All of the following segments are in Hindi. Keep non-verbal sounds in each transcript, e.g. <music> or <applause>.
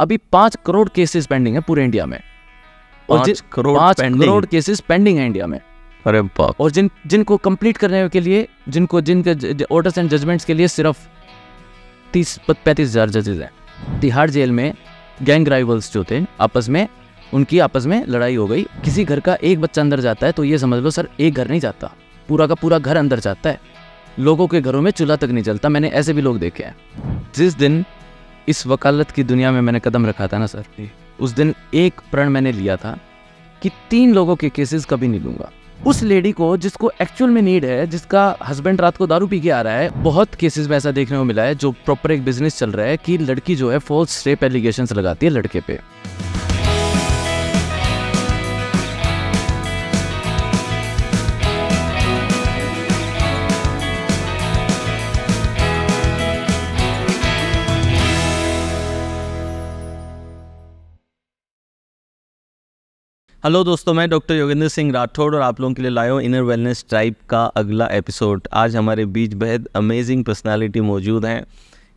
अभी पांच करोड़ केसेस पेंडिंग है पूरे इंडिया में और जिन crore pending. Crore cases pending है इंडिया में अरे बाप और जिन जिनको कंप्लीट करने के लिए जिनको जिनके ऑर्डर्स एंड जजमेंट्स के लिए सिर्फ तीस पैंतीस हजार जजेज हैं तिहाड़ जेल में गैंग राइवल्स जो थे आपस में उनकी आपस में लड़ाई हो गई किसी घर का एक बच्चा अंदर जाता है तो ये समझ लो सर एक घर नहीं जाता पूरा का पूरा घर अंदर जाता है लोगों के घरों में चूल्हा तक नहीं चलता मैंने ऐसे भी लोग देखे हैं जिस दिन इस वकालत की दुनिया में मैंने कदम रखा था ना सर उस दिन एक प्रण मैंने लिया था कि तीन लोगों के केसेस कभी नहीं लूंगा उस लेडी को जिसको एक्चुअल में नीड है जिसका हस्बैंड रात को दारू पी के आ रहा है बहुत केसेस में ऐसा देखने को मिला है जो प्रॉपर एक बिजनेस चल रहा है कि लड़की जो है फॉल्स रेप एलिगेशन लगाती है लड़के पे हेलो दोस्तों मैं डॉक्टर योगेंद्र सिंह राठौड़ और आप लोगों के लिए लाया हूँ इनर वेलनेस ट्राइब का अगला एपिसोड आज हमारे बीच बेहद अमेजिंग पर्सनालिटी मौजूद हैं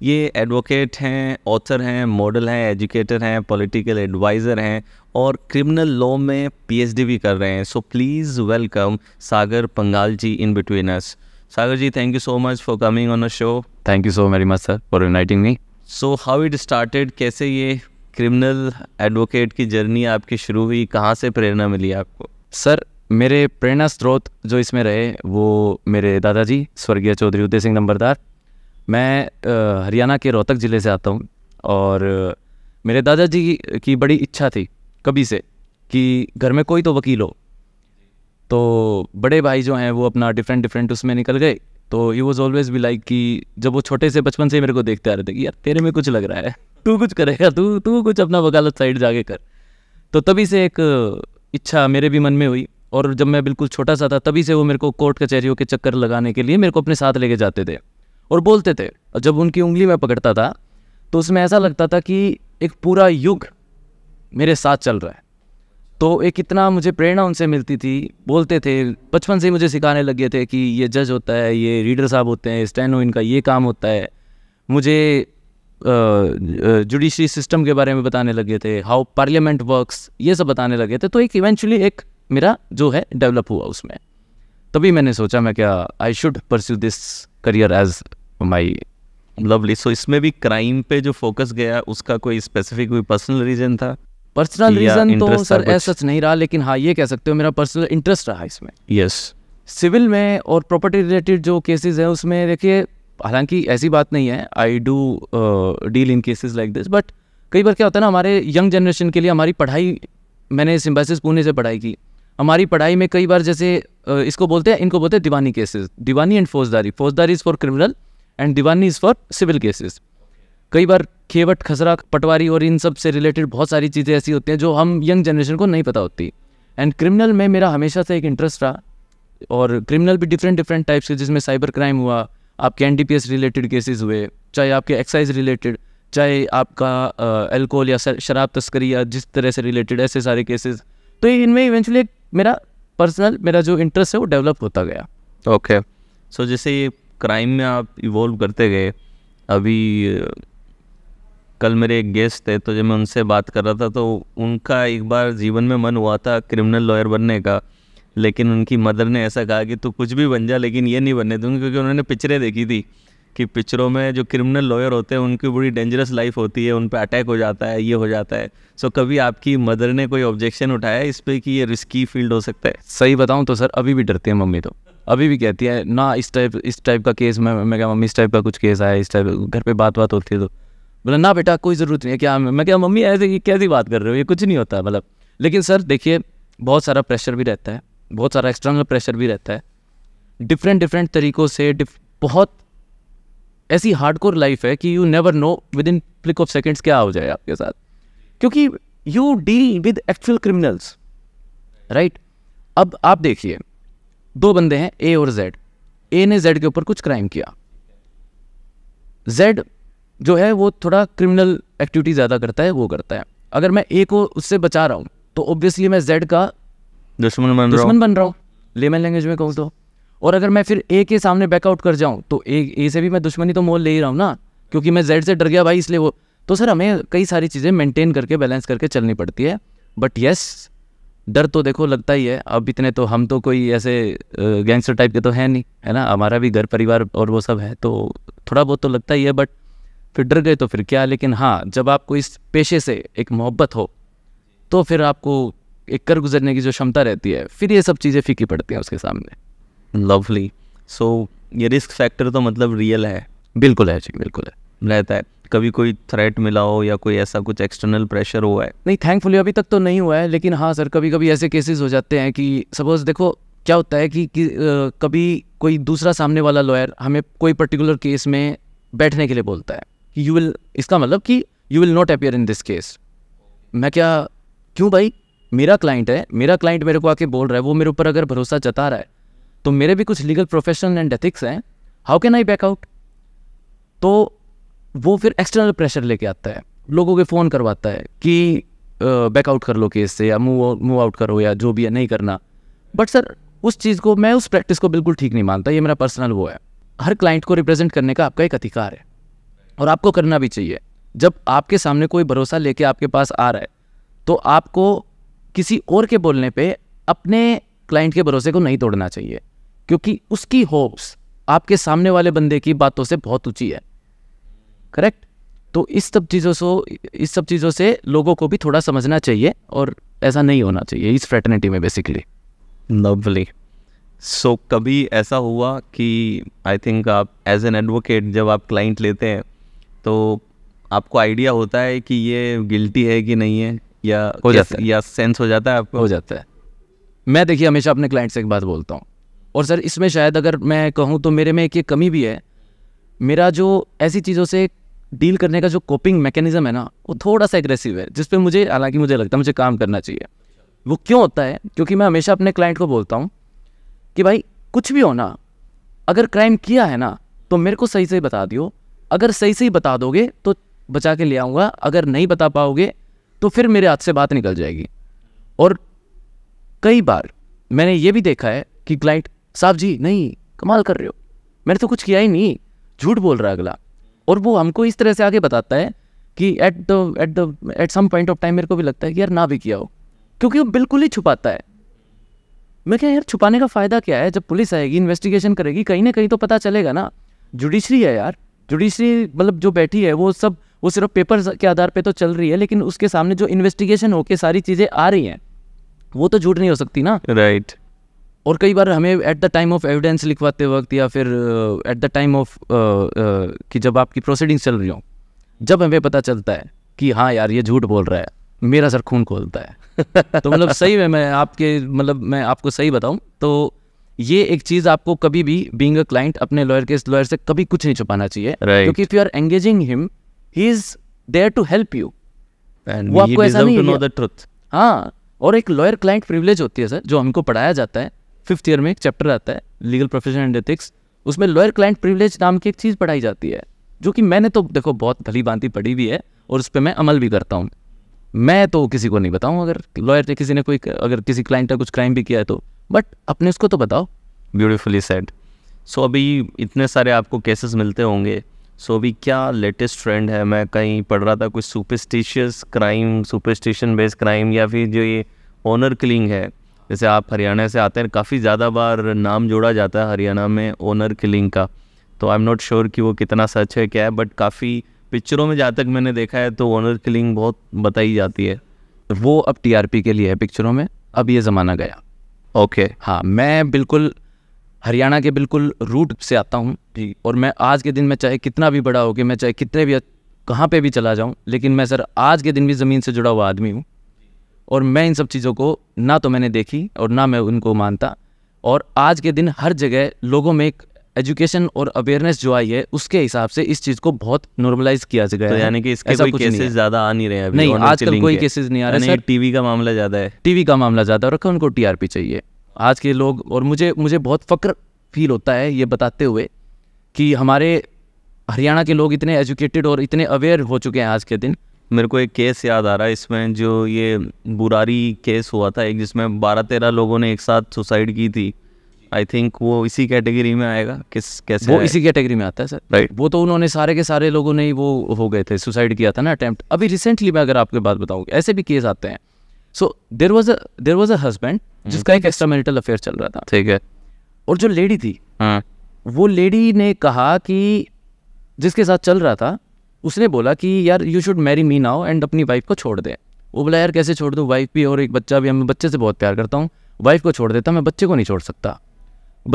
ये एडवोकेट हैं ऑथर हैं मॉडल हैं एजुकेटर हैं पॉलिटिकल एडवाइज़र हैं और क्रिमिनल लॉ में पीएचडी भी कर रहे हैं so please welcome Sagar Pangal ji in between us Sagar ji thank you so much for coming on a show thank you so very much sir for uniting me so how it started कैसे ये क्रिमिनल एडवोकेट की जर्नी आपकी शुरू हुई कहाँ से प्रेरणा मिली आपको सर मेरे प्रेरणा स्रोत जो इसमें रहे वो मेरे दादाजी स्वर्गीय चौधरी उदय सिंह नंबरदार मैं हरियाणा के रोहतक ज़िले से आता हूँ और मेरे दादाजी की बड़ी इच्छा थी कभी से कि घर में कोई तो वकील हो तो बड़े भाई जो हैं वो अपना डिफरेंट डिफरेंट उसमें निकल गए तो ई वॉज ऑलवेज भी लाइक कि जब वो छोटे से बचपन से मेरे को देखते आ रहे थे कि यार तेरे में कुछ लग रहा है तू कुछ करेगा तू तू कुछ अपना वकालत साइड जाके कर तो तभी से एक इच्छा मेरे भी मन में हुई और जब मैं बिल्कुल छोटा सा था तभी से वो मेरे को कोर्ट कचहरियों के चक्कर लगाने के लिए मेरे को अपने साथ लेके जाते थे और बोलते थे और जब उनकी उंगली में पकड़ता था तो उसमें ऐसा लगता था कि एक पूरा युग मेरे साथ चल रहा है तो एक इतना मुझे प्रेरणा उनसे मिलती थी बोलते थे बचपन से ही मुझे सिखाने लगे थे कि ये जज होता है ये रीडर साहब होते हैं स्टैनो इनका ये काम होता है मुझे जुडिशरी सिस्टम के बारे में बताने लगे थे हाउ पार्लियामेंट वर्क्स ये सब बताने लगे थे तो एक इवेंचुअली एक मेरा जो है डेवलप हुआ उसमें तभी मैंने सोचा मैं क्या I should pursue this career as my Lovely so इसमें भी क्राइम पे जो फोकस गया उसका कोई स्पेसिफिक कोई पर्सनल रीजन था पर्सनल रीजन तो सर ऐसा सच नहीं रहा लेकिन हाँ ये कह सकते हो मेरा पर्सनल इंटरेस्ट रहा इसमें यस yes. सिविल में और प्रॉपर्टी रिलेटेड जो केसेस है उसमें देखिए हालांकि ऐसी बात नहीं है I do deal in cases like this but कई बार क्या होता है ना हमारे यंग जनरेशन के लिए हमारी पढ़ाई मैंने सिम्बासिस पुणे से पढ़ाई की हमारी पढ़ाई में कई बार जैसे uh, इसको बोलते हैं इनको बोलते हैं दीवानी केसेस दीवानी एंड फौजदारी फौजदारी इज़ फॉर क्रिमिनल एंड दीवानी इज़ फॉर सिविल केसेस कई बार खेवट खसरा पटवारी और इन सब से रिलेटेड बहुत सारी चीज़ें ऐसी होती हैं जो हम यंग जनरेशन को नहीं पता होती एंड क्रिमिनल में मेरा हमेशा से एक इंटरेस्ट रहा और क्रिमिनल भी डिफरेंट डिफरेंट टाइप्स के जिसमें साइबर क्राइम हुआ आपके एन रिलेटेड केसेस हुए चाहे आपके एक्साइज रिलेटेड चाहे आपका अल्कोहल या शराब तस्करी या जिस तरह से रिलेटेड ऐसे सारे केसेस तो इनमें इवेंचुअली मेरा पर्सनल मेरा जो इंटरेस्ट है वो डेवलप होता गया ओके okay. सो so, जैसे ये क्राइम में आप इवॉल्व करते गए अभी कल मेरे एक गेस्ट थे तो जब मैं उनसे बात कर रहा था तो उनका एक बार जीवन में मन हुआ था क्रिमिनल लॉयर बनने का लेकिन उनकी मदर ने ऐसा कहा कि तू कुछ भी बन जा लेकिन ये नहीं बनने दूंगी क्योंकि उन्होंने पिक्चरें देखी थी कि पिक्चरों में जो क्रिमिनल लॉयर होते हैं उनकी बड़ी डेंजरस लाइफ होती है उन पर अटैक हो जाता है ये हो जाता है सो कभी आपकी मदर ने कोई ऑब्जेक्शन उठाया इस पर कि ये रिस्की फील्ड हो सकता है सही बताऊँ तो सर अभी भी डरती है मम्मी तो अभी भी कहती है ना इस टाइप इस टाइप का केस मैं मैं क्या मम्मी इस टाइप का कुछ केस आया इस टाइप घर पर बात बात होती है तो बोला ना बेटा कोई ज़रूरत नहीं है क्या मैं क्या मम्मी ऐसे कैसी बात कर रहे हो ये कुछ नहीं होता मतलब लेकिन सर देखिए बहुत सारा प्रेशर भी रहता है बहुत सारा एक्सटर्नल प्रेशर भी रहता है डिफरेंट डिफरेंट तरीक़ों से बहुत ऐसी हार्डकोर लाइफ है कि you never know within flick of seconds क्या हो जाए आपके साथ क्योंकि you deal with actual criminals right अब आप देखिए दो बंदे हैं ए और जेड ए ने जेड के ऊपर कुछ क्राइम किया जेड जो है वो थोड़ा क्रिमिनल एक्टिविटी ज़्यादा करता है वो करता है अगर मैं ए को उससे बचा रहा हूँ तो ऑब्वियसली मैं जेड का दुश्मन बन दुश्मन बन रहा हूँ लेमन लैंग्वेज में कहूँ तो और अगर मैं फिर ए के सामने बैकआउट कर जाऊँ तो ए ए से भी मैं दुश्मनी तो मोल ले ही रहा हूँ ना क्योंकि मैं जेड से डर गया भाई इसलिए वो तो सर हमें कई सारी चीज़ें मेंटेन करके बैलेंस करके चलनी पड़ती है बट यस डर तो देखो लगता ही है अब इतने तो हम तो कोई ऐसे गैंगस्टर टाइप के तो हैं नहीं है ना हमारा भी घर परिवार और वो सब है तो थोड़ा बहुत तो लगता ही है बट फिर डर गए तो फिर क्या लेकिन हाँ जब आपको इस पेशे से एक मोहब्बत हो तो फिर आपको एक कर गुजरने की जो क्षमता रहती है फिर ये सब चीज़ें फीकी पड़ती हैं उसके सामने लवली सो so, ये रिस्क फैक्टर तो मतलब रियल है बिल्कुल है जी बिल्कुल है रहता है कभी कोई थ्रेट मिला हो या कोई ऐसा कुछ एक्सटर्नल प्रेशर हुआ है नहीं थैंकफुली अभी तक तो नहीं हुआ है लेकिन हाँ सर कभी कभी ऐसे केसेस हो जाते हैं कि सपोज देखो क्या होता है कि, कि आ, कभी कोई दूसरा सामने वाला लॉयर हमें कोई पर्टिकुलर केस में बैठने के लिए बोलता है कि यू विल इसका मतलब कि you will not appear in this case मैं क्या क्यों भाई मेरा क्लाइंट है मेरा क्लाइंट मेरे को आके बोल रहा है वो मेरे ऊपर अगर भरोसा जता रहा है तो मेरे भी कुछ लीगल प्रोफेशनल एंड एथिक्स हैं how can I back out तो वो फिर एक्सटर्नल प्रेशर लेके आता है लोगों के फ़ोन करवाता है कि बैक आउट कर लो केस से या मूव मूव आउट करो या जो भी है नहीं करना बट सर उस चीज़ को मैं उस प्रैक्टिस को बिल्कुल ठीक नहीं मानता ये मेरा पर्सनल वो है हर क्लाइंट को रिप्रेजेंट करने का आपका एक अधिकार है और आपको करना भी चाहिए जब आपके सामने कोई भरोसा लेके आपके पास आ रहा है तो आपको किसी और के बोलने पे अपने क्लाइंट के भरोसे को नहीं तोड़ना चाहिए क्योंकि उसकी होप्स आपके सामने वाले बंदे की बातों से बहुत ऊँची है करेक्ट तो इस सब चीज़ों से इस सब चीज़ों से लोगों को भी थोड़ा समझना चाहिए और ऐसा नहीं होना चाहिए इस फ्रेटर्निटी में बेसिकली लवली सो so, कभी ऐसा हुआ कि आई थिंक आप एज एन एडवोकेट जब आप क्लाइंट लेते हैं तो आपको आइडिया होता है कि ये गिल्टी है कि नहीं है या हो जाता है या सेंस हो जाता है आपको हो जाता है मैं देखिए हमेशा अपने क्लाइंट से एक बात बोलता हूँ और सर इसमें शायद अगर मैं कहूँ तो मेरे में एक ये कमी भी है मेरा जो ऐसी चीज़ों से डील करने का जो कोपिंग मैकेनिज्म है ना वो थोड़ा सा एग्रेसिव है जिसपे मुझे हालांकि मुझे लगता है मुझे काम करना चाहिए वो क्यों होता है क्योंकि मैं हमेशा अपने क्लाइंट को बोलता हूँ कि भाई कुछ भी हो ना अगर क्राइम किया है ना तो मेरे को सही से बता दियो अगर सही से ही बता दोगे तो बचा के ले आऊँगा अगर नहीं बता पाओगे तो फिर मेरे हाथ से बात निकल जाएगी और कई बार मैंने ये भी देखा है कि क्लाइंट साहब जी नहीं कमाल कर रहे हो मैंने तो कुछ किया ही नहीं झूठ बोल रहा है अगला और वो हमको इस तरह से आगे बताता है कि at the at the at some point of time मेरे को भी लगता है कि यार ना भी किया हो क्योंकि वो बिल्कुल ही छुपाता है मैं क्या यार छुपाने का फ़ायदा क्या है जब पुलिस आएगी इन्वेस्टिगेशन करेगी कहीं ना कहीं तो पता चलेगा ना जुडिशरी है यार जुडिशरी मतलब जो बैठी है वो सब वो सिर्फ पेपर के आधार पे तो चल रही है लेकिन उसके सामने जो इन्वेस्टिगेशन होके सारी चीज़ें आ रही हैं वो तो झूठ नहीं हो सकती ना राइट right. और कई बार हमें at the time of evidence लिखवाते वक्त या फिर एट द टाइम ऑफ कि जब आपकी प्रोसीडिंग चल रही हो जब हमें पता चलता है कि हाँ यार ये झूठ बोल रहा है मेरा सर खून खोलता है <laughs> तो मतलब सही है मैं आपके मतलब मैं आपको सही बताऊं तो ये एक चीज आपको कभी भी बीइंग अ क्लाइंट अपने लॉयर के लॉयर से कभी कुछ नहीं छुपाना चाहिए क्योंकि if you are engaging him he is there to help you and वो आपको ऐसा नहीं नो द ट्रुथ हाँ और एक लॉयर क्लाइंट प्रिविलेज होती है सर जो हमको पढ़ाया जाता है फिफ्थ ईयर में एक चैप्टर आता है लीगल प्रोफेशन एंड एथिक्स उसमें लॉयर क्लाइंट प्रिविलेज नाम की एक चीज़ पढ़ाई जाती है जो कि मैंने तो देखो बहुत भली भांति पढ़ी भी है और उस पर मैं अमल भी करता हूँ मैं तो किसी को नहीं बताऊँ अगर लॉयर ने किसी ने कोई अगर किसी क्लाइंट का कुछ क्राइम भी किया है तो बट अपने उसको तो बताओ ब्यूटिफुली सेड सो अभी इतने सारे आपको केसेस मिलते होंगे सो अभी क्या लेटेस्ट ट्रेंड है मैं कहीं पढ़ रहा था कुछ superstitious crime superstition based crime या फिर जो ये ओनर किलिंग है जैसे आप हरियाणा से आते हैं काफ़ी ज़्यादा बार नाम जोड़ा जाता है हरियाणा में ओनर किलिंग का तो आई एम नॉट श्योर कि वो कितना सच है क्या है बट काफ़ी पिक्चरों में जहाँ तक मैंने देखा है तो ओनर किलिंग बहुत बताई जाती है वो अब टीआरपी के लिए है पिक्चरों में अब ये ज़माना गया ओके okay. हाँ मैं बिल्कुल हरियाणा के बिल्कुल रूट से आता हूँ जी और मैं आज के दिन में चाहे कितना भी बड़ा हो गया मैं चाहे कितने भी कहाँ पे भी चला जाऊँ लेकिन मैं सर आज के दिन भी ज़मीन से जुड़ा हुआ आदमी हूँ और मैं इन सब चीज़ों को ना तो मैंने देखी और ना मैं उनको मानता और आज के दिन हर जगह लोगों में एक एजुकेशन और अवेयरनेस जो आई है उसके हिसाब से इस चीज़ को बहुत नॉर्मलाइज किया गया तो यानी कि इसके कोई केसेस ज़्यादा आ नहीं रहे हैं नहीं आजकल कोई केसेस नहीं आ रहे टीवी का मामला ज़्यादा है टीवी का मामला ज़्यादा रखा उनको टीआरपी चाहिए आज के लोग और मुझे मुझे बहुत फ़क्र फील होता है ये बताते हुए कि हमारे हरियाणा के लोग इतने एजुकेटेड और इतने अवेयर हो चुके हैं आज के दिन मेरे को एक केस याद आ रहा है इसमें जो ये बुरारी केस हुआ था एक जिसमें बारह तेरह लोगों ने एक साथ सुसाइड की थी आई थिंक वो इसी कैटेगरी में आएगा किस कैसे वो इसी कैटेगरी में आता है सर राइट right. वो तो उन्होंने सारे के सारे लोगों ने वो हो गए थे सुसाइड किया था ना अटैम्प्ट अभी रिसेंटली मैं अगर आपके बात बताऊँ ऐसे भी केस आते हैं so there was there was a husband hmm. जिसका एक एक्स्ट्रा मैरिटल अफेयर चल रहा था ठीक है और जो लेडी थी हाँ। वो लेडी ने कहा कि जिसके साथ चल रहा था उसने बोला कि यार you should marry me now and अपनी वाइफ को छोड़ दे वो बोला यार कैसे छोड़ दूँ वाइफ भी और एक बच्चा भी मैं बच्चे से बहुत प्यार करता हूँ वाइफ को छोड़ देता मैं बच्चे को नहीं छोड़ सकता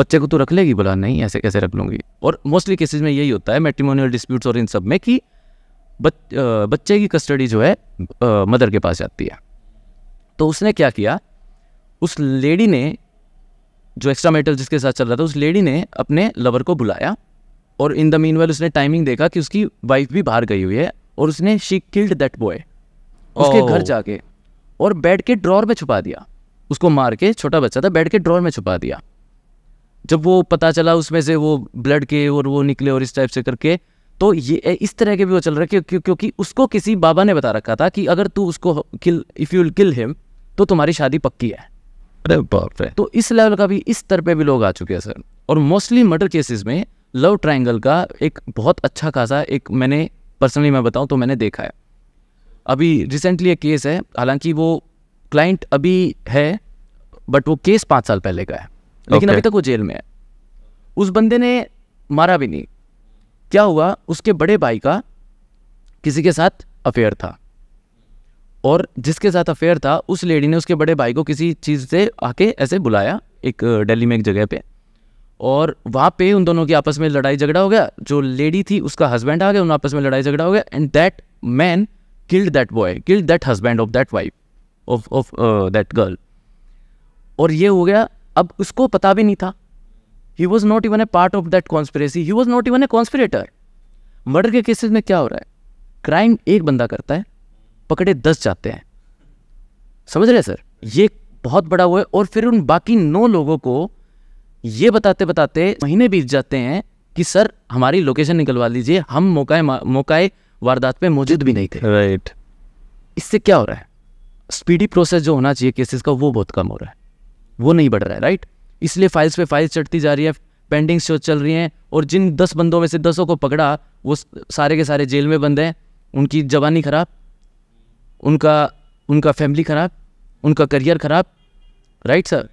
बच्चे को तो रख लेगी बोला नहीं ऐसे कैसे रख लूँगी और मोस्टली केसेज में यही होता है मेट्रीमोनियल डिस्प्यूट्स और इन सब में कि बच, बच्चे की कस्टडी जो है मदर के पास जाती है तो उसने क्या किया उस लेडी ने जो एक्स्ट्रा मेटल जिसके साथ चल रहा था उस लेडी ने अपने लवर को बुलाया और इन द मीन उसने टाइमिंग देखा कि उसकी वाइफ भी बाहर गई हुई है और उसने शी किल्ड दैट बॉय उसके घर oh. जाके और बेड के ड्रॉर में छुपा दिया उसको मार के छोटा बच्चा था बेड के ड्रॉर में छुपा दिया जब वो पता चला उसमें से वो ब्लड के और वो निकले और इस टाइप से करके तो ये इस तरह के भी वो चल रहे क्यों, क्यों, क्योंकि उसको किसी बाबा ने बता रखा था कि अगर तू उसको kill if you kill him तो तुम्हारी शादी पक्की है अरे बाप रे तो इस लेवल का भी इस स्तर पे भी लोग आ चुके हैं सर और मोस्टली मर्डर केसेस में लव ट्रायंगल का एक बहुत अच्छा खासा एक मैंने पर्सनली मैं बताऊँ तो मैंने देखा है अभी रिसेंटली एक केस है हालांकि वो क्लाइंट अभी है बट वो केस पाँच साल पहले का है लेकिन okay. अभी तक वो जेल में है उस बंदे ने मारा भी नहीं क्या हुआ उसके बड़े भाई का किसी के साथ अफेयर था और जिसके साथ अफेयर था उस लेडी ने उसके बड़े भाई को किसी चीज़ से आके ऐसे बुलाया एक दिल्ली में एक जगह पे और वहाँ पे उन दोनों की आपस में लड़ाई झगड़ा हो गया जो लेडी थी उसका हस्बैंड आ गया उन आपस में लड़ाई झगड़ा हो गया and that man killed that boy killed that husband of that wife of of that girl और ये हो गया अब उसको पता भी नहीं था he was not even a part of that conspiracy he was not even a conspirator murder के केसेस में क्या हो रहा है क्राइम एक बंदा करता है पकड़े दस जाते हैं समझ रहे हैं सर ये बहुत बड़ा हुआ है और फिर उन बाकी नौ लोगों को ये बताते बताते महीने बीत जाते हैं कि सर हमारी लोकेशन निकलवा लीजिए हम मौका मौकाए वारदात पे मौजूद भी नहीं थे राइट इससे क्या हो रहा है स्पीडी प्रोसेस जो होना चाहिए केसेस का वो बहुत कम हो रहा है वो नहीं बढ़ रहा है राइट इसलिए फाइल्स पे फाइल्स चढ़ती जा रही है पेंडिंग्स जो चल रही हैं और जिन दस बंदों में से दसों को पकड़ा वो सारे के सारे जेल में बंद हैं उनकी जवानी खराब उनका उनका फैमिली ख़राब उनका करियर ख़राब राइट सर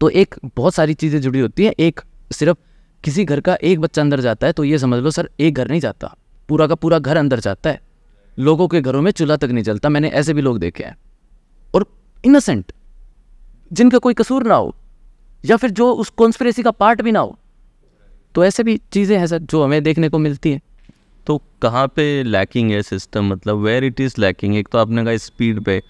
तो एक बहुत सारी चीज़ें जुड़ी होती हैं एक सिर्फ किसी घर का एक बच्चा अंदर जाता है तो ये समझ लो सर एक घर नहीं जाता पूरा का पूरा घर अंदर जाता है लोगों के घरों में चूल्हा तक नहीं जलता मैंने ऐसे भी लोग देखे हैं और इनोसेंट जिनका कोई कसूर ना हो या फिर जो उस कॉन्स्परेसी का पार्ट भी ना हो तो ऐसे भी चीज़ें हैं सर जो हमें देखने को मिलती हैं तो कहाँ पे लैकिंग है सिस्टम मतलब वेयर इट इज़ लैकिंग एक तो आपने कहा स्पीड पे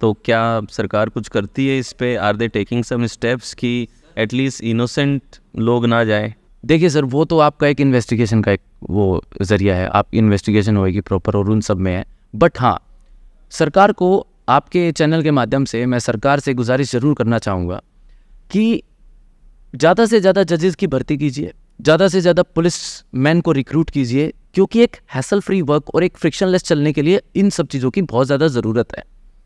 तो क्या सरकार कुछ करती है इस पर are they taking some steps कि एटलीस्ट इनोसेंट लोग ना जाए देखिए सर वो तो आपका एक इन्वेस्टिगेशन का एक वो ज़रिया है आप इन्वेस्टिगेशन होएगी प्रॉपर और उन सब में है बट हाँ सरकार को आपके चैनल के माध्यम से मैं सरकार से गुजारिश ज़रूर करना चाहूँगा कि ज़्यादा से ज़्यादा जजेस की भर्ती कीजिए ज़्यादा से ज़्यादा पुलिस मैन को रिक्रूट कीजिए क्योंकि एक हैसल फ्री वर्क और एक फ्रिक्शनलेस चलने के लिए इन सब चीज़ों की बहुत ज़्यादा ज़रूरत है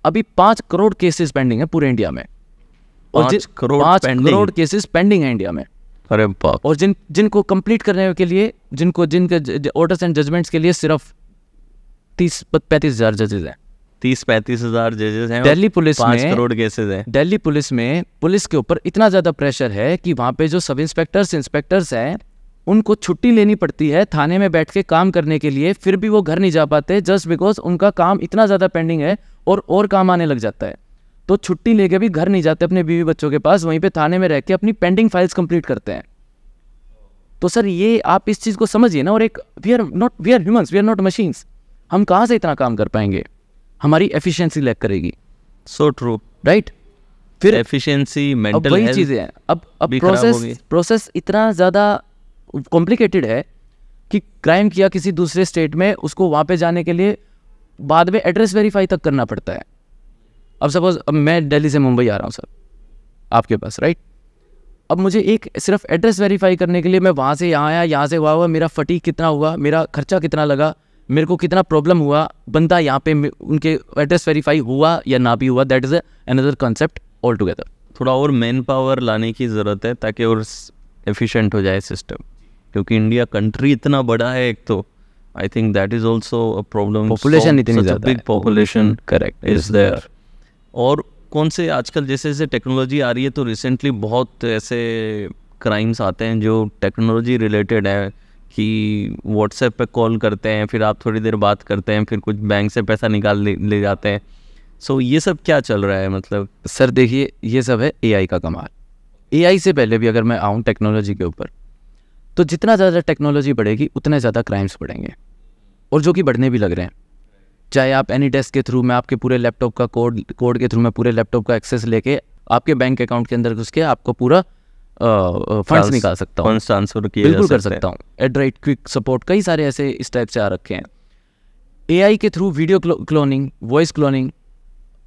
अभी पाँच करोड़ केसेस पेंडिंग है पूरे इंडिया में और जिस करोड़ पाँच करोड़ केसेस पेंडिंग है इंडिया में अरे और जिन जिनको कंप्लीट करने के लिए जिनको जिनके ऑर्डर्स एंड जजमेंट्स के लिए सिर्फ तीस पैंतीस हज़ार जजेस हैं तीस पैंतीस हजार जजेस हैं दिल्ली पुलिस में करोड़ केसेस हैं दिल्ली पुलिस में पुलिस के ऊपर इतना ज्यादा प्रेशर है कि वहाँ पे जो सब इंस्पेक्टर्स इंस्पेक्टर्स हैं उनको छुट्टी लेनी पड़ती है थाने में बैठ के काम करने के लिए फिर भी वो घर नहीं जा पाते जस्ट बिकॉज उनका काम इतना ज़्यादा पेंडिंग है और और काम आने लग जाता है तो छुट्टी लेके भी घर नहीं जाते अपने बीवी बच्चों के पास वहीं पे थाने में रह के अपनी पेंडिंग फाइल्स कंप्लीट करते हैं तो सर ये आप इस चीज़ को समझिए ना और एक we are not we are humans we are not machines हम कहाँ से इतना काम कर पाएंगे हमारी एफिशिएंसी लैक करेगी सो ट्रू राइट फिर एफिशिएंसी मेंटल वही चीज़ें हैं अब अब प्रोसेस प्रोसेस इतना ज़्यादा कॉम्प्लिकेटेड है कि क्राइम किया किसी दूसरे स्टेट में उसको वहाँ पे जाने के लिए बाद में एड्रेस वेरीफाई तक करना पड़ता है अब सपोज अब मैं दिल्ली से मुंबई आ रहा हूँ सर आपके पास राइट अब मुझे एक सिर्फ एड्रेस वेरीफाई करने के लिए मैं वहाँ से यहाँ आया यहाँ से हुआ हुआ मेरा फटी कितना हुआ मेरा खर्चा कितना लगा मेरे को कितना प्रॉब्लम हुआ बंदा यहाँ पे उनके एड्रेस वेरीफाई हुआ या ना भी हुआ that is another concept altogether थोड़ा और मैन पावर लाने की ज़रूरत है ताकि और एफिशिएंट हो जाए सिस्टम क्योंकि इंडिया कंट्री इतना बड़ा है एक तो I think that is also problem population इतनी ज़्यादा big population correct is there और कौन से आजकल जैसे जैसे टेक्नोलॉजी आ रही है तो रिसेंटली बहुत ऐसे क्राइम्स आते हैं जो टेक्नोलॉजी रिलेटेड है कि व्हाट्सएप पे कॉल करते हैं फिर आप थोड़ी देर बात करते हैं फिर कुछ बैंक से पैसा निकाल ले, ले जाते हैं सो so, ये सब क्या चल रहा है मतलब सर देखिए ये सब है एआई का कमाल एआई से पहले भी अगर मैं आऊँ टेक्नोलॉजी के ऊपर तो जितना ज़्यादा टेक्नोलॉजी बढ़ेगी उतने ज़्यादा क्राइम्स बढ़ेंगे और जो कि बढ़ने भी लग रहे हैं चाहे आप एनी डेस्क के थ्रू मैं आपके पूरे लैपटॉप का कोड कोड के थ्रू मैं पूरे लैपटॉप का एक्सेस लेके आपके बैंक अकाउंट के अंदर घुस के आपको पूरा फंड्स निकाल सकता हूँ ट्रांसफर बिल्कुल कर सकता हूँ एड्राइट राइट क्विक सपोर्ट कई सारे ऐसे इस टाइप से आ रखे हैं ए के through video cloning voice cloning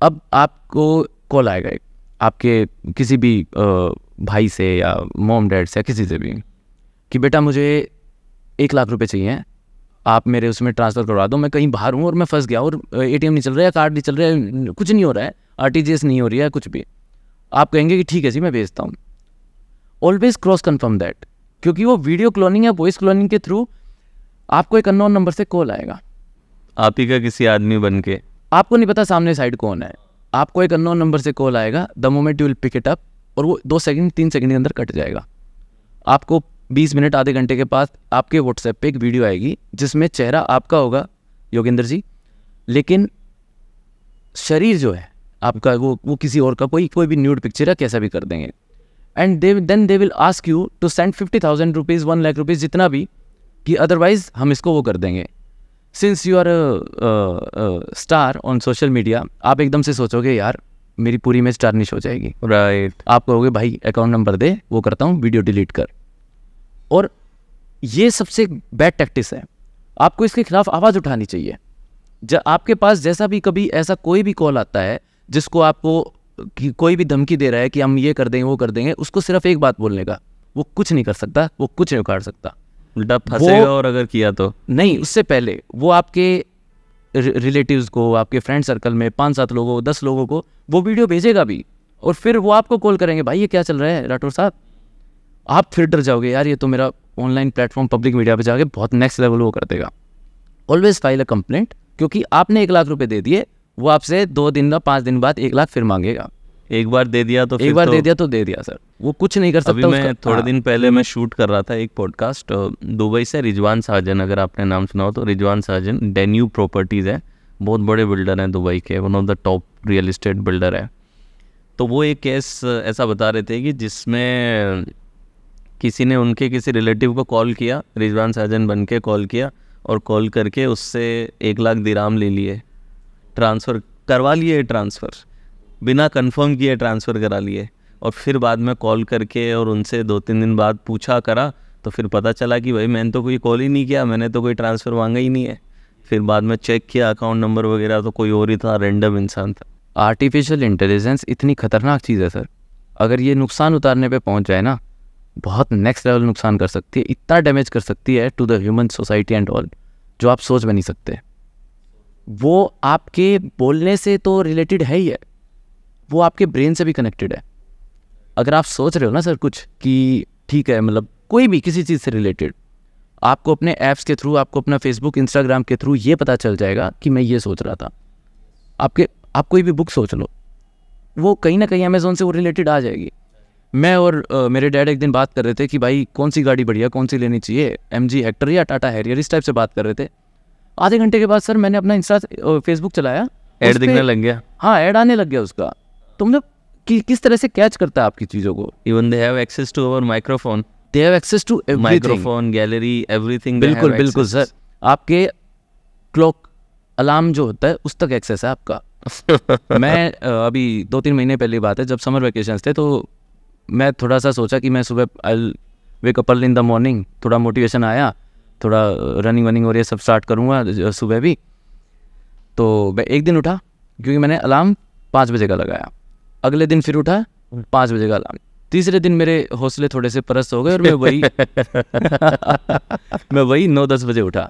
अब आपको कॉल आएगा एक आपके किसी भी भाई से या मोम डैड से या किसी से भी कि बेटा मुझे एक लाख रुपए चाहिए आप मेरे उसमें ट्रांसफ़र करवा दो मैं कहीं बाहर हूँ और मैं फंस गया और ए नहीं चल रहा है कार्ड नहीं चल रहा है कुछ नहीं हो रहा है आर नहीं हो रही है कुछ भी आप कहेंगे कि ठीक है जी मैं भेजता हूँ ऑलवेज क्रॉस कन्फर्म दैट क्योंकि वो वीडियो क्लोनिंग या वॉइस क्लोनिंग के थ्रू आपको एक अननोन नंबर से कॉल आएगा आप ही का किसी आदमी बन के आपको नहीं पता सामने साइड कौन है आपको एक अननोन नंबर से कॉल आएगा the moment you will pick it up और वो दो सेकंड तीन सेकंड के अंदर कट जाएगा आपको बीस मिनट आधे घंटे के पास आपके व्हाट्सएप पे एक वीडियो आएगी जिसमें चेहरा आपका होगा योगेंद्र जी लेकिन शरीर जो है आपका वो वो किसी और का कोई कोई भी न्यूड पिक्चर है कैसा भी कर देंगे and they then they will ask you to send fifty thousand rupees one lakh rupees जितना भी कि अदरवाइज हम इसको वो कर देंगे since you are star on social media आप एकदम से सोचोगे यार मेरी पूरी इमेज टार्निश हो जाएगी राइट right. आप कहोगे भाई अकाउंट नंबर दे वो करता हूँ वीडियो डिलीट कर और ये सबसे बैड प्रैक्टिस है आपको इसके खिलाफ आवाज़ उठानी चाहिए जब आपके पास जैसा भी कभी ऐसा कोई भी कॉल आता है जिसको आपको कि कोई भी धमकी दे रहा है कि हम ये कर देंगे वो कर देंगे उसको सिर्फ एक बात बोलने का वो कुछ नहीं कर सकता वो कुछ नहीं उखाड़ सकता उल्टा फंसेगा और अगर किया तो नहीं उससे पहले वो आपके रिलेटिव्स को आपके फ्रेंड सर्कल में पाँच सात लोगों दस लोगों को वो वीडियो भेजेगा भी और फिर वो आपको कॉल करेंगे भाई ये क्या चल रहा है राठौर साहब आप फिर डर जाओगे यार ये तो मेरा ऑनलाइन प्लेटफॉर्म पब्लिक मीडिया पे जाके बहुत नेक्स्ट लेवल वो कर देगा ऑलवेज फाइल अ कंप्लेंट क्योंकि आपने एक लाख रुपए दे दिए वो आपसे दो दिन बाद पाँच दिन बाद एक लाख फिर मांगेगा एक बार दे दिया तो एक बार तो, दे दिया तो दे दिया सर वो कुछ नहीं कर सकता अभी मैं थोड़े हाँ। दिन पहले मैं शूट कर रहा था एक पॉडकास्ट दुबई से रिजवान साजन अगर आपने नाम सुना हो तो रिजवान साजन डेन्यू प्रॉपर्टीज़ है बहुत बड़े बिल्डर हैं दुबई के one of the top real estate builder है तो वो एक केस ऐसा बता रहे थे कि जिसमें किसी ने उनके किसी रिलेटिव को कॉल किया रिजवान साजन बन के कॉल किया और कॉल करके उससे एक लाख दिराम ले लिए ट्रांसफ़र करवा लिए ट्रांसफ़र बिना कंफर्म किए ट्रांसफ़र करा लिए और फिर बाद में कॉल करके और उनसे दो तीन दिन बाद पूछा करा तो फिर पता चला कि भाई मैंने तो कोई कॉल ही नहीं किया मैंने तो कोई ट्रांसफ़र मांगा ही नहीं है फिर बाद में चेक किया अकाउंट नंबर वगैरह तो कोई और ही था रेंडम इंसान था आर्टिफिशियल इंटेलिजेंस इतनी ख़तरनाक चीज़ है सर अगर ये नुकसान उतारने पर पहुँच जाए ना बहुत नेक्स्ट लेवल नुकसान कर सकती है इतना डैमेज कर सकती है to the human society and all जो आप सोच भी नहीं सकते वो आपके बोलने से तो रिलेटेड है ही है वो आपके ब्रेन से भी कनेक्टेड है अगर आप सोच रहे हो ना सर कुछ कि ठीक है मतलब कोई भी किसी चीज़ से रिलेटेड आपको अपने ऐप्स के थ्रू आपको अपना फेसबुक इंस्टाग्राम के थ्रू ये पता चल जाएगा कि मैं ये सोच रहा था आपके आप कोई भी बुक सोच लो वो कहीं ना कहीं अमेजोन से वो रिलेटेड आ जाएगी मैं और आ, मेरे डैड एक दिन बात कर रहे थे कि भाई कौन सी गाड़ी बढ़िया कौन सी लेनी चाहिए एम जी हेक्टर या टाटा हैरियर इस टाइप से बात कर रहे थे आधे घंटे के बाद सर मैंने अपना इंस्टा फेसबुक चलाया ऐड दिखने लग गया हाँ ऐड आने लग गया उसका तो मतलब कि, किस तरह से कैच करता है आपकी चीज़ों को even they have access to our microphone they have access to microphone gallery everything बिल्कुल बिल्कुल सर आपके क्लॉक अलार्म जो होता है उस तक एक्सेस है आपका <laughs> मैं अभी दो तीन महीने पहले बात है जब समर वेकेशन थे तो मैं थोड़ा सा सोचा कि मैं सुबह I wake up in the morning थोड़ा मोटिवेशन आया थोड़ा रनिंग वनिंग और ये सब स्टार्ट करूँगा सुबह भी तो मैं एक दिन उठा क्योंकि मैंने अलार्म पाँच बजे का लगाया अगले दिन फिर उठा हम्म। पाँच बजे का अलार्म तीसरे दिन मेरे हौसले थोड़े से परस्त हो गए और मैं वही <laughs> मैं वही नौ दस बजे उठा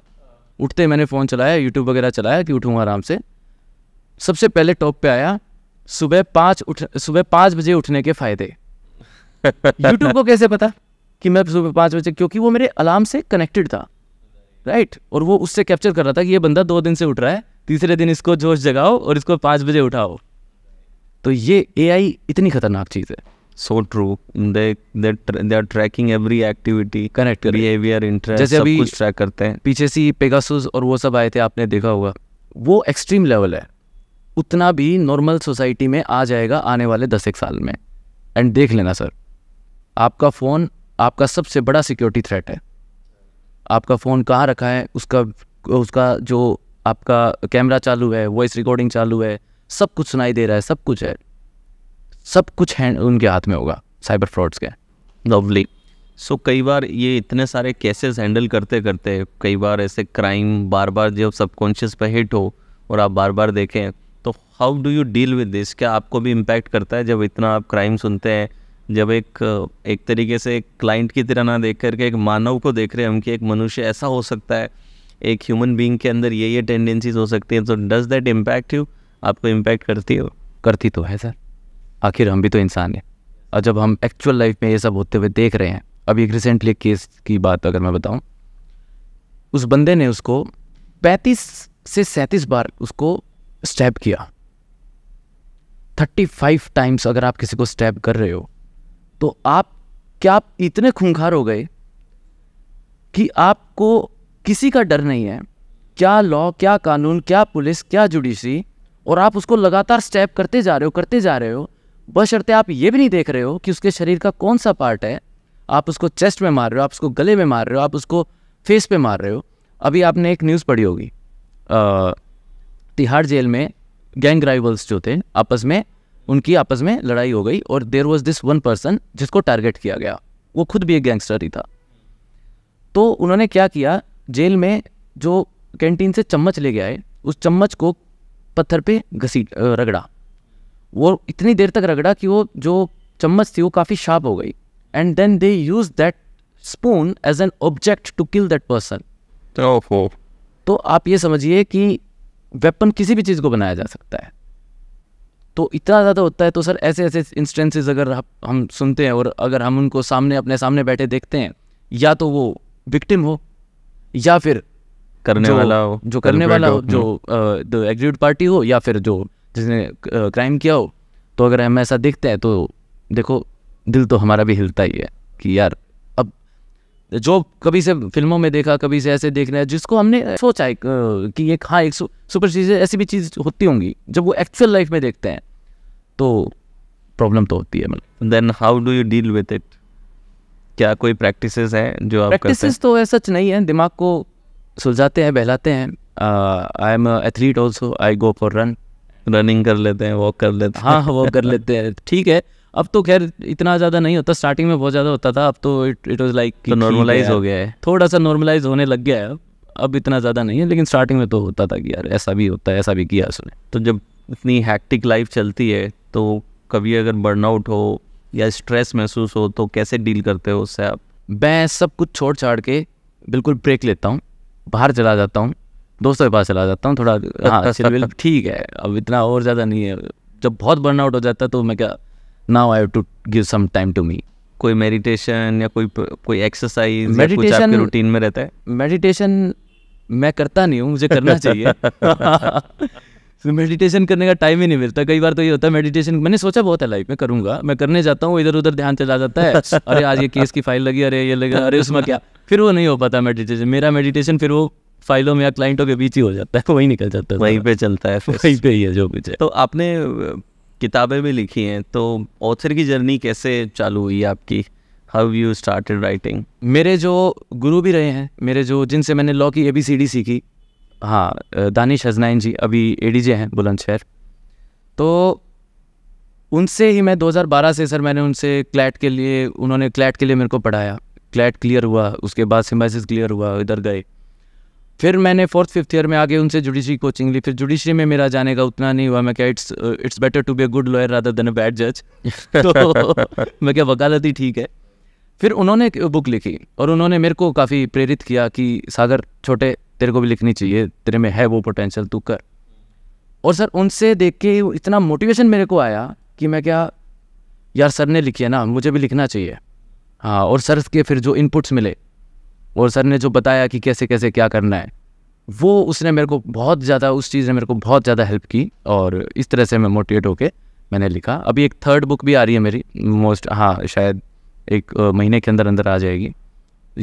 उठते मैंने फ़ोन चलाया यूट्यूब वगैरह चलाया कि उठूँगा आराम से सबसे पहले टॉप पे आया सुबह पाँच उठ सुबह पाँच बजे उठने के फ़ायदे यूट्यूब <laughs> को कैसे पता कि मैं सुबह पाँच बजे क्योंकि वो मेरे अलार्म से कनेक्टेड था राइट और वो उससे कैप्चर कर रहा था कि ये बंदा दो दिन से उठ रहा है तीसरे दिन इसको जोश जगाओ और इसको पाँच बजे उठाओ तो ये ए इतनी खतरनाक चीज़ है so true they they are tracking every activity connect behaviour interest जैसे अभी कुछ ट्रैक करते हैं पीछे से पेगासूस और वो सब आए थे आपने देखा होगा वो एक्सट्रीम लेवल है उतना भी नॉर्मल सोसाइटी में आ जाएगा आने वाले दस एक साल में एंड देख लेना सर आपका फ़ोन आपका सबसे बड़ा सिक्योरिटी थ्रेट है आपका फ़ोन कहाँ रखा है उसका उसका जो आपका कैमरा चालू है वॉइस रिकॉर्डिंग चालू है सब कुछ सुनाई दे रहा है सब कुछ है सब कुछ हैंड उनके हाथ में होगा साइबर फ्रॉड्स के लवली सो so, कई बार ये इतने सारे केसेस हैंडल करते करते कई बार ऐसे क्राइम बार बार जब सबकॉन्शियस पर हिट हो और आप बार बार देखें तो how do you deal with this क्या आपको भी इम्पैक्ट करता है जब इतना आप क्राइम सुनते हैं जब एक एक तरीके से एक क्लाइंट की तरह ना देख करके एक मानव को देख रहे हैं हम कि एक मनुष्य ऐसा हो सकता है एक ह्यूमन बींग के अंदर ये ये टेंडेंसीज हो सकती हैं तो डज दैट इम्पैक्ट यू आपको इम्पैक्ट करती हो करती तो है सर आखिर हम भी तो इंसान हैं और जब हम एक्चुअल लाइफ में ये सब होते हुए देख रहे हैं अभी एक रिसेंटली केस की बात अगर मैं बताऊँ उस बंदे ने उसको पैंतीस से सैंतीस बार उसको स्टैप किया थर्टी फाइव टाइम्स अगर आप किसी को स्टैप कर रहे हो तो आप क्या आप इतने खूंखार हो गए कि आपको किसी का डर नहीं है क्या लॉ क्या कानून क्या पुलिस क्या जुडिशरी और आप उसको लगातार स्टेप करते जा रहे हो करते जा रहे हो बशर्ते आप ये भी नहीं देख रहे हो कि उसके शरीर का कौन सा पार्ट है आप उसको चेस्ट में मार रहे हो आप उसको गले में मार रहे हो आप उसको फेस पे मार रहे हो अभी आपने एक न्यूज़ पढ़ी होगी तिहाड़ जेल में गैंग राइवल्स जो थे आपस में उनकी आपस में लड़ाई हो गई और there was this one person जिसको टारगेट किया गया वो खुद भी एक गैंगस्टर ही था तो उन्होंने क्या किया जेल में जो कैंटीन से चम्मच ले गया है उस चम्मच को पत्थर पे घसीट रगड़ा वो इतनी देर तक रगड़ा कि वो जो चम्मच थी वो काफ़ी शार्प हो गई and then they use that spoon as an object to kill that person तो आप ये समझिए कि वेपन किसी भी चीज़ को बनाया जा सकता है तो इतना ज़्यादा होता है तो सर ऐसे ऐसे इंस्टेंसेस अगर हम सुनते हैं और अगर हम उनको सामने अपने सामने बैठे देखते हैं या तो वो विक्टिम हो या फिर करने जो, वाला हो जो करने वाला हो जो द हम्म। पार्टी हो या फिर जो जिसने क्राइम किया हो तो अगर हम ऐसा देखते हैं तो देखो दिल तो हमारा भी हिलता ही है कि यार जो कभी से फिल्मों में देखा कभी से ऐसे रहे हैं जिसको हमने सोचा है कि ये हाँ एक सुपर चीज़ें ऐसी भी चीज़ होती होंगी जब वो एक्चुअल लाइफ में देखते हैं तो प्रॉब्लम तो होती है मतलब then how do you deal with it क्या कोई प्रैक्टिस हैं जो आप प्रैक्टिस तो है सच नहीं है दिमाग को सुलझाते हैं बहलाते हैं I am athlete also I go for run running कर लेते हैं वॉक कर लेते हाँ, हैं हाँ वॉक कर लेते हैं ठीक है अब तो खैर इतना ज़्यादा नहीं होता स्टार्टिंग में बहुत ज़्यादा होता था अब तो it it was like normalize हो गया है थोड़ा सा नॉर्मलाइज होने लग गया है अब अब इतना ज़्यादा नहीं है लेकिन स्टार्टिंग में तो होता था कि यार ऐसा भी होता है ऐसा भी किया उसने तो जब इतनी हैक्टिक लाइफ चलती है तो कभी अगर बर्नआउट हो या स्ट्रेस महसूस हो तो कैसे डील करते हो उससे आप मैं सब कुछ छोड़ छाड़ के बिल्कुल ब्रेक लेता हूँ बाहर चला जाता हूँ दोस्तों के पास चला जाता हूँ थोड़ा हाँ, <laughs> ठीक है अब इतना और ज़्यादा नहीं है जब बहुत बर्नआउट हो जाता है तो मैं क्या now I have to give some time to me कोई मेडिटेशन या कोई कोई एक्सरसाइज मेडिटेशन रूटीन में रहता है मेडिटेशन मैं करता नहीं हूँ मुझे करना चाहिए <laughs> तो मेडिटेशन करने का टाइम ही नहीं मिलता कई बार तो ये होता है मेडिटेशन मैंने सोचा बहुत है लाइफ में करूंगा मैं करने जाता हूँ इधर उधर ध्यान चला जाता है <laughs> अरे आज ये केस की फाइल लगी अरे ये लगा अरे उसमें क्या फिर वो नहीं हो पाता मेडिटेशन मेरा मेडिटेशन फिर वो फाइलों में या क्लाइंटों के बीच ही हो जाता है वही निकल जाता है वहीं पे चलता है वहीं पे ही है जो कुछ है तो आपने किताबें भी लिखी हैं तो ऑथर की जर्नी कैसे चालू हुई आपकी हाउ यू स्टार्टेड राइटिंग मेरे जो गुरु भी रहे हैं मेरे जो जिनसे मैंने लॉ की ए बी सी डी सीखी हाँ दानिश हजनैन जी अभी ए डी जे हैं बुलंदशहर तो उनसे ही मैं 2012 से सर मैंने उनसे क्लैट के लिए उन्होंने क्लैट के लिए मेरे को पढ़ाया क्लैट क्लियर हुआ उसके बाद सिम्बाइसिस क्लियर हुआ इधर गए फिर मैंने फोर्थ फिफ्थ ईयर में आगे उनसे जुडिशरी कोचिंग ली फिर जुडिशरी में मेरा जाने का उतना नहीं हुआ मैं क्या it's it's better to be a good lawyer rather than a bad जज तो मैं क्या वकालत ही ठीक है फिर उन्होंने एक बुक लिखी और उन्होंने मेरे को काफ़ी प्रेरित किया कि सागर छोटे तेरे को भी लिखनी चाहिए तेरे में है वो पोटेंशियल तू कर और सर उनसे देख के इतना मोटिवेशन मेरे को आया कि मैं क्या यार सर ने लिखी है ना मुझे भी लिखना चाहिए हाँ और सर के फिर जो इनपुट्स मिले और सर ने जो बताया कि कैसे कैसे क्या करना है वो उसने मेरे को बहुत ज़्यादा उस चीज़ ने मेरे को बहुत ज़्यादा हेल्प की और इस तरह से मैं मोटिवेट होके मैंने लिखा अभी एक थर्ड बुक भी आ रही है मेरी मोस्ट हाँ शायद एक महीने के अंदर अंदर आ जाएगी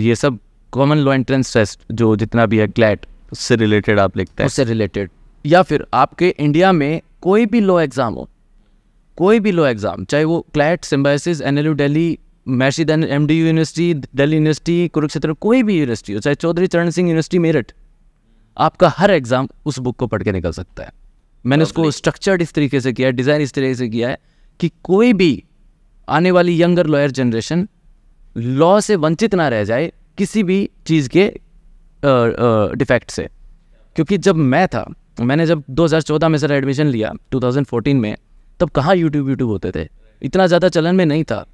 ये सब कॉमन लॉ एंट्रेंस टेस्ट जो जितना भी है क्लैट उससे रिलेटेड आप लिखते हैं उससे रिलेटेड या फिर आपके इंडिया में कोई भी लॉ एग्ज़ाम हो कोई भी लॉ एग्ज़ाम चाहे वो CLAT Symbiosis N L U Delhi मैशी then M D university Delhi university Kurukshetra कोई भी यूनिवर्सिटी हो चाहे चौधरी चरण सिंह यूनिवर्सिटी मेरठ आपका हर एग्ज़ाम उस बुक को पढ़ के निकल सकता है मैंने उसको स्ट्रक्चर्ड इस तरीके से किया डिज़ाइन इस तरीके से किया है कि कोई भी आने वाली यंगर लॉयर जनरेशन लॉ से वंचित ना रह जाए किसी भी चीज़ के डिफेक्ट से क्योंकि जब मैं था मैंने जब 2014 में सर एडमिशन लिया 2014 में तब कहाँ यूट्यूब यूट्यूब होते थे इतना ज़्यादा चलन में नहीं था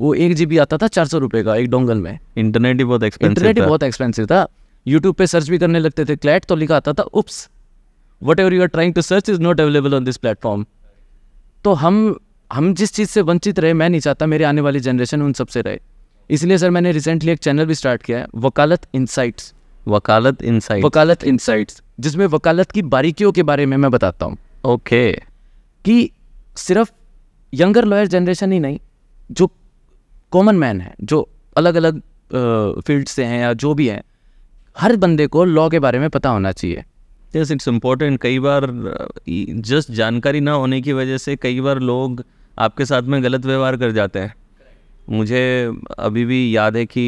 वो एक जीबी आता था चार सौ रुपए का एक डोंगल में इंटरनेट ही बहुत एक्सपेंसिव इंटरनेट ही बहुत एक्सपेंसिव था यूट्यूब पे सर्च भी करने लगते थे क्लैट तो लिखा आता था oops whatever you are trying to search is not available on this platform तो हम हम जिस चीज़ से वंचित रहे मैं नहीं चाहता मेरी आने वाली जनरेशन उन सबसे रहे इसलिए सर मैंने रिसेंटली एक चैनल भी स्टार्ट किया है वकालत इनसाइट्स वकालत इनसाइट वकालत इनसाइट्स जिसमें वकालत की बारीकियों के बारे में मैं बताता हूँ ओके okay. कि सिर्फ यंगर लॉयर जनरेशन ही नहीं जो कॉमन मैन है जो अलग अलग फील्ड से हैं या जो भी हैं हर बंदे को लॉ के बारे में पता होना चाहिए यस इट्स इम्पोर्टेंट कई बार जस्ट जानकारी ना होने की वजह से कई बार लोग आपके साथ में गलत व्यवहार कर जाते हैं मुझे अभी भी याद है कि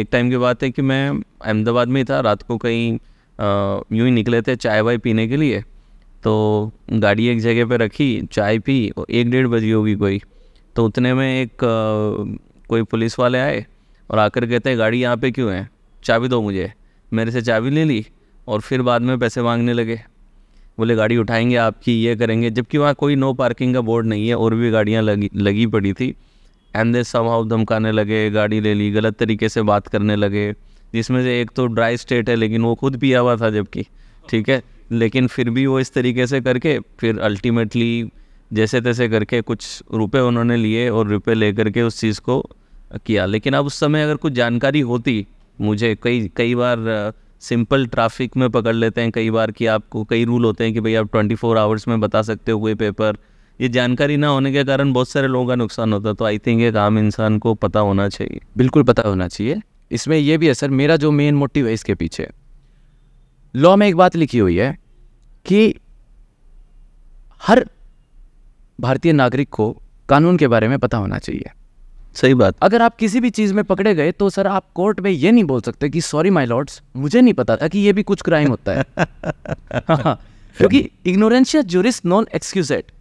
एक टाइम की बात है कि मैं अहमदाबाद में ही था रात को कहीं यूँ ही निकले थे चाय वाय पीने के लिए तो गाड़ी एक जगह पर रखी चाय पी और एक डेढ़ बजी होगी कोई तो उतने में एक कोई पुलिस वाले आए और आकर कहते हैं गाड़ी यहाँ पे क्यों है चाबी दो मुझे मेरे से चाबी ले ली और फिर बाद में पैसे मांगने लगे बोले गाड़ी उठाएंगे आपकी ये करेंगे जबकि वहाँ कोई नो पार्किंग का बोर्ड नहीं है और भी गाड़ियाँ लगी लगी पड़ी थी एंड दे स्वभाव धमकाने लगे गाड़ी ले ली गलत तरीके से बात करने लगे जिसमें से एक तो ड्राई स्टेट है लेकिन वो खुद पिया हुआ था जबकि ठीक है लेकिन फिर भी वो इस तरीके से करके फिर अल्टीमेटली जैसे तैसे करके कुछ रुपए उन्होंने लिए और रुपए ले करके उस चीज़ को किया लेकिन अब उस समय अगर कुछ जानकारी होती मुझे कई कई बार सिंपल ट्रैफिक में पकड़ लेते हैं कई बार कि आपको कई रूल होते हैं कि भाई आप ट्वेंटी फोर आवर्स में बता सकते हो कोई पेपर ये जानकारी ना होने के कारण बहुत सारे लोगों का नुकसान होता है तो आई थिंक एक आम इंसान को पता होना चाहिए बिल्कुल पता होना चाहिए इसमें यह भी है सर मेरा जो मेन मोटिव है इसके पीछे लॉ में एक बात लिखी हुई है कि हर भारतीय नागरिक को कानून के बारे में पता होना चाहिए सही बात अगर आप किसी भी चीज में पकड़े गए तो सर आप कोर्ट में ये नहीं बोल सकते कि सॉरी माई लॉर्ड्स मुझे नहीं पता था कि ये भी कुछ क्राइम होता है <laughs> हाँ, हाँ, क्योंकि इग्नोरेंशिया जूरिस नॉन एक्सक्यूजेड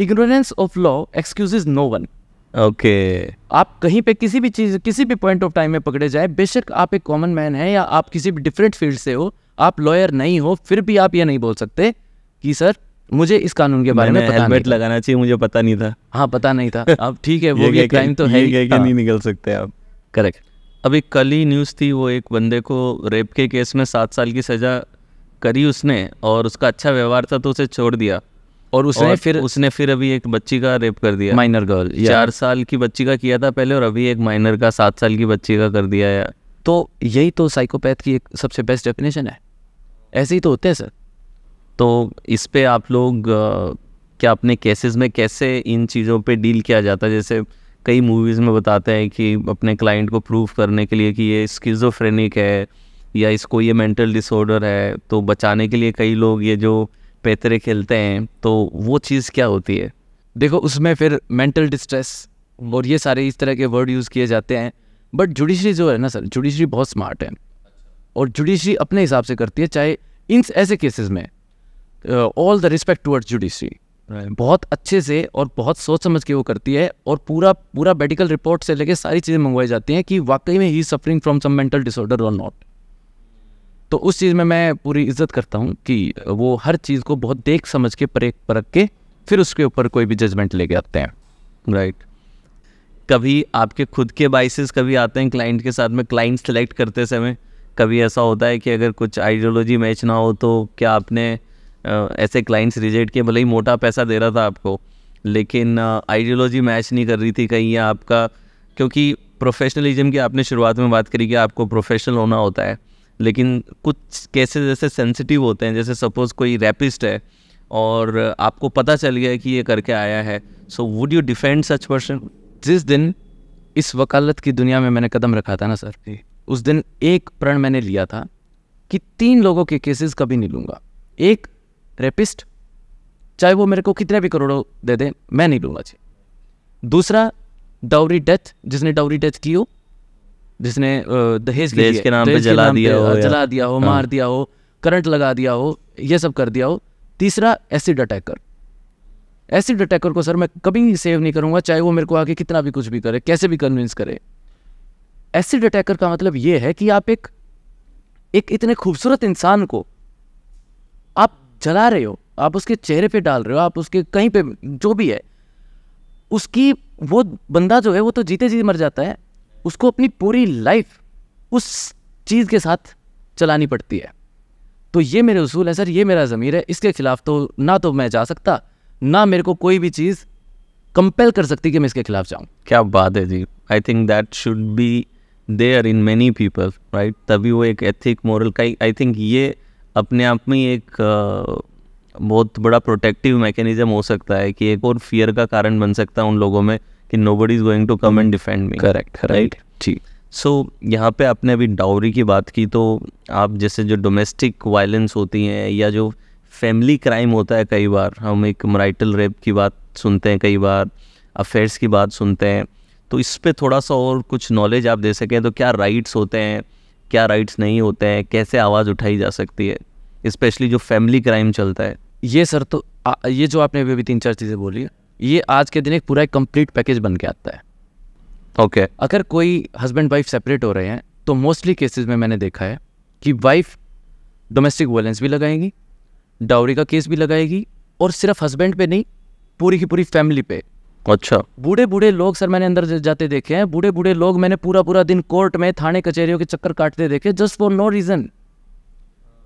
ignorance of law excuse is no one okay आप कहीं पे किसी भी चीज किसी भी पॉइंट ऑफ टाइम में पकड़े जाए बेशक आप एक कॉमन मैन है या आप किसी भी डिफरेंट फील्ड से हो आप लॉयर नहीं हो फिर भी आप ये नहीं बोल सकते कि सर मुझे इस कानून के बारे में पता हेलमेट लगाना चाहिए मुझे पता नहीं था हाँ पता नहीं था अब ठीक है <laughs> वो भी क्राइम तो है ही हाँ। नहीं निकल सकते आप करेक्ट अभी कल ही न्यूज़ थी वो एक बंदे को रेप के केस में सात साल की सज़ा करी उसने और उसका अच्छा व्यवहार था तो उसे छोड़ दिया और उसने और फिर उसने फिर अभी एक बच्ची का रेप कर दिया माइनर गर्ल चार साल की बच्ची का किया था पहले और अभी एक माइनर का सात साल की बच्ची का कर दिया यार तो यही तो साइकोपैथ की एक सबसे बेस्ट डेफिनेशन है ऐसे ही तो होते हैं सर तो इस पर आप लोग क्या अपने केसेस में कैसे इन चीज़ों पे डील किया जाता है जैसे कई मूवीज़ में बताते हैं कि अपने क्लाइंट को प्रूव करने के लिए कि ये स्किजोफ्रेनिक है या इसको ये मेंटल डिसऑर्डर है तो बचाने के लिए कई लोग ये जो पैतरे खेलते हैं तो वो चीज़ क्या होती है देखो उसमें फिर मेंटल डिस्ट्रेस और ये सारे इस तरह के वर्ड यूज़ किए जाते हैं बट जुडिशरी जो है ना सर जुडिशरी बहुत स्मार्ट है और जुडिशरी अपने हिसाब से करती है चाहे इन ऐसे केसेस में all the respect towards judiciary बहुत अच्छे से और बहुत सोच समझ के वो करती है और पूरा पूरा मेडिकल रिपोर्ट से लेके सारी चीज़ें मंगवाई जाती हैं कि वाकई में ही suffering from some mental disorder और नॉट तो उस चीज़ में मैं पूरी इज्जत करता हूँ कि वो हर चीज़ को बहुत देख समझ के परेख परख के फिर उसके ऊपर कोई भी जजमेंट लेके आते हैं राइट right. कभी आपके खुद के बाइसेस कभी आते हैं क्लाइंट के साथ में क्लाइंट सेलेक्ट करते समय कभी ऐसा होता है कि अगर कुछ आइडियोलॉजी मैच ना हो तो क्या आपने ऐसे क्लाइंट्स रिजेक्ट किए भले ही मोटा पैसा दे रहा था आपको लेकिन आइडियोलॉजी मैच नहीं कर रही थी कहीं या आपका क्योंकि प्रोफेशनलिज्म की आपने शुरुआत में बात करी कि आपको प्रोफेशनल होना होता है लेकिन कुछ केसेस जैसे सेंसिटिव होते हैं जैसे सपोज़ कोई रैपिस्ट है और आपको पता चल गया कि ये करके आया है so would you defend such person जिस दिन इस वकालत की दुनिया में मैंने कदम रखा था ना सर उस दिन एक प्रण मैंने लिया था कि तीन लोगों के केसेस कभी नहीं लूँगा एक रेपिस्ट चाहे वो मेरे को कितने भी करोड़ों दे दे मैं नहीं लूंगा जी दूसरा डाउरी डेथ जिसने डाउरी डेथ की हो जिसने दहेज के नाम पे जला दिया हो जला दिया हो मार हाँ। दिया हो करंट लगा दिया हो ये सब कर दिया हो तीसरा एसिड अटैकर एसिड अटैकर को सर मैं कभी सेव नहीं करूंगा चाहे वो मेरे को आगे कितना भी कुछ भी करे कैसे भी कन्विंस करे एसिड अटैकर का मतलब ये है कि आप एक एक इतने खूबसूरत इंसान को जला रहे हो आप उसके चेहरे पे डाल रहे हो आप उसके कहीं पे जो भी है उसकी वो बंदा जो है वो तो जीते जी मर जाता है उसको अपनी पूरी लाइफ उस चीज़ के साथ चलानी पड़ती है तो ये मेरे असूल है सर ये मेरा ज़मीर है इसके ख़िलाफ़ तो ना तो मैं जा सकता ना मेरे को कोई भी चीज़ कंपेल कर सकती कि मैं इसके खिलाफ जाऊँ क्या बात है जी I think that should be there in many people right तभी वो एक एथिक मॉरल का आई थिंक ये अपने आप में एक बहुत बड़ा प्रोटेक्टिव मैकेनिज्म हो सकता है कि एक और फियर का कारण बन सकता है उन लोगों में कि nobody is going to come and defend me correct right जी सो यहाँ पे आपने अभी डाउरी की बात की तो आप जैसे जो डोमेस्टिक वायलेंस होती हैं या जो फैमिली क्राइम होता है कई बार हम एक मराइटल रेप की बात सुनते हैं कई बार अफेयर्स की बात सुनते हैं तो इस पर थोड़ा सा और कुछ नॉलेज आप दे सकें तो क्या राइट्स होते हैं क्या राइट्स नहीं होते हैं कैसे आवाज़ उठाई जा सकती है स्पेशली जो फैमिली क्राइम चलता है ये सर तो आ, ये जो आपने अभी अभी तीन चार चीज़ें बोली ये आज के दिन एक पूरा एक कंप्लीट पैकेज बन के आता है ओके okay. अगर कोई हस्बैंड वाइफ सेपरेट हो रहे हैं तो मोस्टली केसेस में मैंने देखा है कि वाइफ डोमेस्टिक वायलेंस भी लगाएगी डाउरी का केस भी लगाएगी और सिर्फ हस्बैंड पे नहीं पूरी की पूरी फैमिली पे अच्छा बूढ़े बूढ़े लोग सर मैंने अंदर जाते देखे हैं बूढ़े बूढ़े लोग मैंने पूरा पूरा दिन कोर्ट में थाने कचहरियों के चक्कर काटते देखे जस्ट फॉर नो रीज़न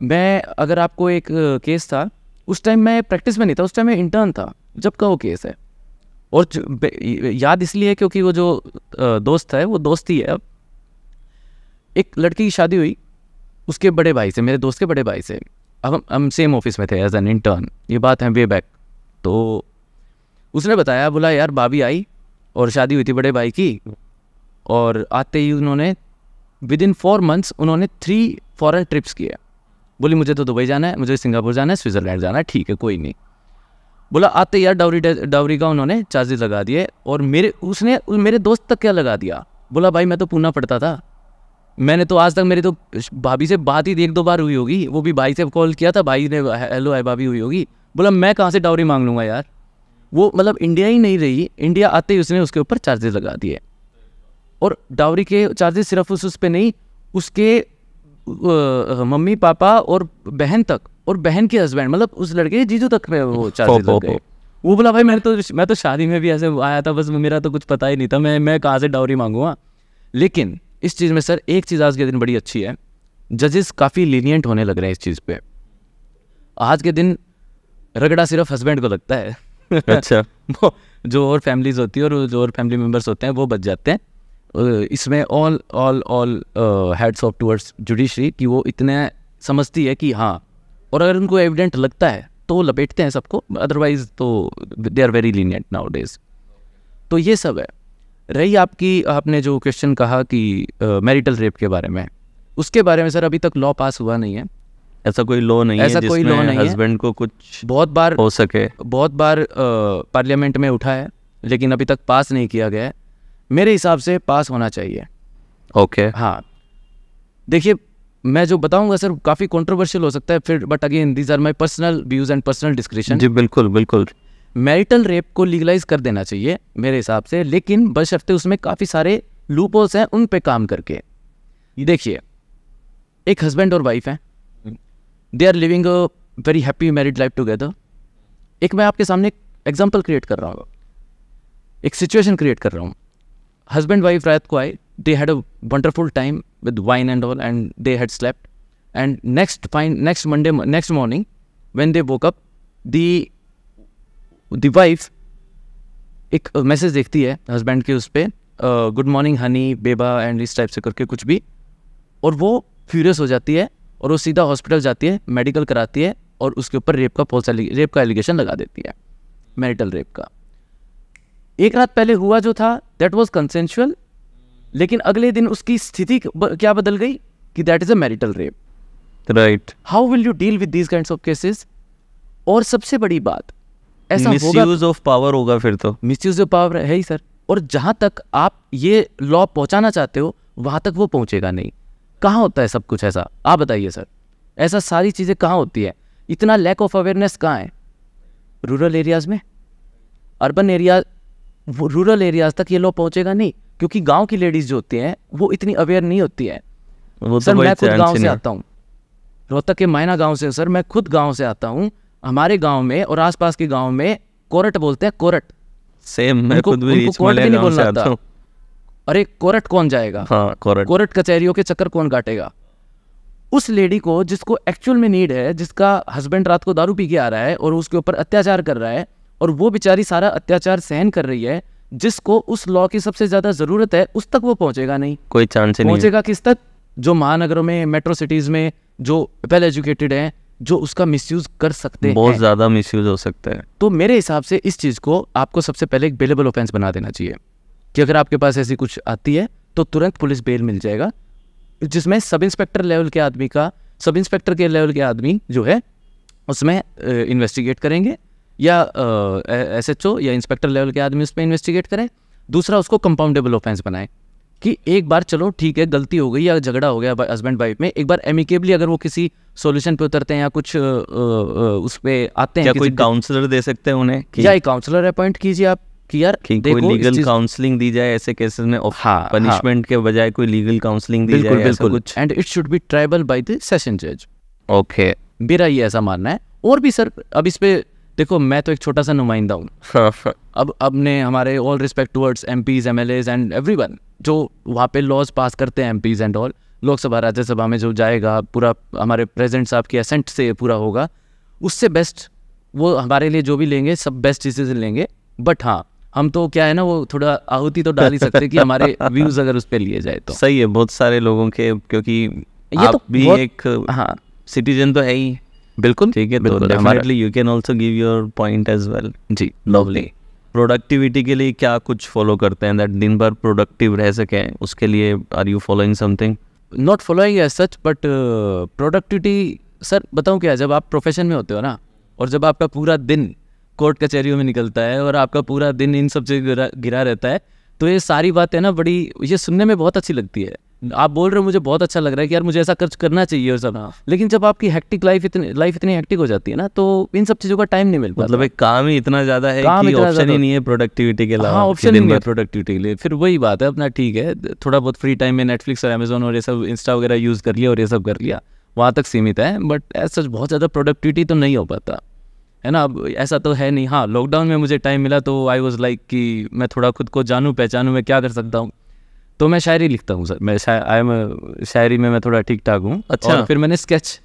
मैं अगर आपको एक केस था उस टाइम मैं प्रैक्टिस में नहीं था उस टाइम मैं इंटर्न था जब का वो केस है और याद इसलिए है क्योंकि वो जो दोस्त है वो दोस्ती है अब एक लड़की की शादी हुई उसके बड़े भाई से मेरे दोस्त के बड़े भाई से अब हम हम सेम ऑफिस में थे एज एन इंटर्न ये बात है वे बैक तो उसने बताया बोला यार भाभी आई और शादी हुई थी बड़े भाई की और आते ही उन्होंने विद इन फोर मंथ्स उन्होंने थ्री फॉरन ट्रिप्स किए बोली मुझे तो दुबई जाना है मुझे सिंगापुर जाना है स्विट्ज़रलैंड जाना है ठीक है कोई नहीं बोला आते यार डावरी डावरी का उन्होंने चार्जेस लगा दिए और मेरे उसने मेरे दोस्त तक क्या लगा दिया बोला भाई मैं तो पूना पढ़ता था मैंने तो आज तक मेरे तो भाभी से बात ही एक दो बार हुई होगी वो भी भाई से कॉल किया था भाई ने हेलो है भाभी हुई होगी बोला मैं कहाँ से डावरी मांग लूँगा यार वो मतलब इंडिया ही नहीं रही इंडिया आते ही उसने उसके ऊपर चार्जेस लगा दिए और डावरी के चार्जेस सिर्फ उस उस पर नहीं उसके मम्मी पापा और बहन तक और बहन के हस्बैंड मतलब उस लड़के जीजू तक में वो चार्जेस <laughs> लग गए वो बोला भाई मैंने तो मैं तो शादी में भी ऐसे आया था बस मेरा तो कुछ पता ही नहीं था मैं मैं कहाँ से डावरी मांगूंगा हाँ? लेकिन इस चीज़ में सर एक चीज़ आज के दिन बड़ी अच्छी है जजेस काफ़ी लीनियंट होने लग रहे हैं इस चीज़ पे आज के दिन रगड़ा सिर्फ हस्बैंड को लगता है अच्छा <laughs> वो जो और फैमिलीज होती है और जो और फैमिली मेम्बर्स होते हैं वो बच जाते हैं इसमें all all all hats off towards judiciary कि वो इतने समझती है कि हाँ और अगर उनको एविडेंट लगता है तो वो लपेटते हैं सबको अदरवाइज तो they are very lenient nowadays तो ये सब है रही आपकी आपने जो क्वेश्चन कहा कि मैरिटल रेप के बारे में उसके बारे में सर अभी तक लॉ पास हुआ नहीं है ऐसा कोई लॉ नहीं ऐसा है कोई लॉ नहीं हस्बैंड को कुछ बहुत बार हो सके बहुत बार पार्लियामेंट में उठा है लेकिन अभी तक पास नहीं किया गया है मेरे हिसाब से पास होना चाहिए ओके okay. हाँ देखिए मैं जो बताऊंगा सर काफ़ी कंट्रोवर्शियल हो सकता है फिर but again these are my personal views and personal description जी बिल्कुल बिल्कुल मैरिटल रेप को लीगलाइज कर देना चाहिए मेरे हिसाब से लेकिन बशर्ते उसमें काफ़ी सारे लूपोल्स हैं उन पे काम करके देखिए एक हस्बैंड और वाइफ हैं they are living a very happy married life together एक मैं आपके सामने एग्जाम्पल क्रिएट कर रहा हूँ एक सिचुएशन क्रिएट कर रहा हूँ हस्बैंड वाइफ रात को आए they had a wonderful time with wine and all and they had slept and next fine next Monday next morning when they woke up the the wife एक मैसेज देखती है हस्बैंड के उस पर गुड मॉर्निंग हनी बेबा एंड इस टाइप से करके कुछ भी और वो फ्यूरियस हो जाती है और वो सीधा हॉस्पिटल जाती है मेडिकल कराती है और उसके ऊपर रेप का पोस्ट रेप का एलिगेशन लगा देती है मैरिटल रेप का एक रात पहले हुआ जो था दैट वॉज कंसेंशुअल लेकिन अगले दिन उसकी स्थिति क्या बदल गई कि that is a marital rape right how will you deal with these kind of cases और सबसे बड़ी बात ऐसा मिसयूज ऑफ पावर होगा फिर तो मिसयूज ऑफ पावर है ही सर और जहां तक आप ये लॉ पहुंचाना चाहते हो वहां तक वो पहुंचेगा नहीं कहाँ होता है सब कुछ ऐसा आप बताइए सर ऐसा सारी चीज़ें कहाँ होती है इतना लैक ऑफ अवेयरनेस कहाँ है रूरल एरियाज़ में अर्बन एरिया रूरल एरियाज़ तक ये लोग पहुँचेगा नहीं क्योंकि गाँव की लेडीज़ जो होती हैं वो इतनी अवेयर नहीं होती है वो तो सर मैं खुद गाँव से आता हूँ रोहतक के मायना गाँव से सर मैं खुद गाँव से आता हूँ हमारे गाँव में और आसपास के गाँव में कोरट बोलते हैं कोरट सेम मैं खुद भी कोरट भी नहीं बोलना अरे कोरट कौन जाएगा हाँ कोरट कोरट कचहरियों के चक्कर कौन काटेगा उस लेडी को जिसको एक्चुअल में नीड है जिसका हस्बैंड रात को दारू पी के आ रहा है और उसके ऊपर अत्याचार कर रहा है और वो बेचारी सारा अत्याचार सहन कर रही है जिसको उस लॉ की सबसे ज्यादा जरूरत है उस तक वो पहुंचेगा नहीं कोई चांस नहीं पहुंचेगा किस तक जो महानगरों में मेट्रो सिटीज में जो वेल एजुकेटेड है जो उसका मिस कर सकते हैं बहुत ज्यादा मिसयूज हो सकता है तो मेरे हिसाब से इस चीज को आपको सबसे पहले एक बेलेबल ऑफेंस बना देना चाहिए कि अगर आपके पास ऐसी कुछ आती है तो तुरंत पुलिस बेल मिल जाएगा जिसमें सब इंस्पेक्टर लेवल के आदमी का सब इंस्पेक्टर के लेवल के आदमी जो है उसमें इन्वेस्टिगेट करेंगे या एस एच ओ या इंस्पेक्टर लेवल के आदमी उसमें इन्वेस्टिगेट करें दूसरा उसको कंपाउंडेबल ऑफेंस बनाएं कि एक बार चलो ठीक है गलती हो गई या झगड़ा हो गया हस्बैंड वाइफ में एक बार एमिकेबली अगर वो किसी सॉल्यूशन पे उतरते हैं या कुछ उस पर आते हैं कोई काउंसलर दे सकते हैं उन्हें या एक काउंसलर अपॉइंट कीजिए आप कि यार कि कोई लीगल काउंसलिंग दी जाए ऐसे केसेस में हाँ, पनिशमेंट हाँ, के बजाय कोई लीगल काउंसलिंग दी जाए बिल्कुल कुछ and it should be trial by the session जज ओके मेरा ये ऐसा मानना है और भी सर अब इस पे देखो मैं तो एक छोटा सा नुमाइंदा हूँ <laughs> अब अपने हमारे all respect towards MPs MLAs and everyone जो वहाँ पे लॉज पास करते हैं MPs and all Lok Sabha Rajya Sabha में जो जाएगा पूरा हमारे प्रेजेंट साहब की असेंट से पूरा होगा उससे बेस्ट वो हमारे लिए जो भी लेंगे सब बेस्ट डिसीजन लेंगे बट हाँ हम तो क्या है ना वो थोड़ा आहुति तो डाल ही सकते कि हमारे व्यूज <laughs> अगर उस पर लिए जाए तो सही है बहुत सारे लोगों के क्योंकि ये तो भी एक हाँ सिटीजन तो है ही बिल्कुल ठीक है तो definitely you can also give your point as well जी लवली प्रोडक्टिविटी के लिए क्या कुछ फॉलो करते हैं दैट दिन भर प्रोडक्टिव रह सके उसके लिए are you following something not following as such but productivity sir बताऊँ क्या जब आप प्रोफेशन में होते हो ना और जब आपका पूरा दिन कोर्ट कचहरियों में निकलता है और आपका पूरा दिन इन सब से गिरा, रहता है तो ये सारी बातें ना बड़ी ये सुनने में बहुत अच्छी लगती है आप बोल रहे हो मुझे बहुत अच्छा लग रहा है कि यार मुझे ऐसा खर्च करना चाहिए और सब हाँ। लेकिन जब आपकी हेक्टिक लाइफ इतनी लाइफ इतनी हेक्टिक हो जाती है ना तो इन सब चीज़ों का टाइम नहीं मिल पाता मतलब एक काम ही इतना ज़्यादा है काम कि ऑप्शन ही नहीं है प्रोडक्टिविटी के अलावा ऑप्शन हाँ, नहीं है प्रोडक्टिविटी के लिए फिर वही बात है अपना ठीक है थोड़ा बहुत फ्री टाइम में नेटफ्लिक्स और अमेजोन और ये सब इंस्टा वगैरह यूज़ कर लिया और ये सब कर लिया वहाँ तक सीमित है बट एज सच बहुत ज़्यादा प्रोडक्टिविटी तो नहीं हो पाता है ना अब ऐसा तो है नहीं हाँ लॉकडाउन में मुझे टाइम मिला तो आई वॉज़ लाइक कि मैं थोड़ा खुद को जानूँ पहचानूँ मैं क्या कर सकता हूँ तो मैं शायरी लिखता हूँ सर मैं आई एम शायरी में मैं थोड़ा ठीक ठाक हूँ अच्छा फिर मैंने स्केच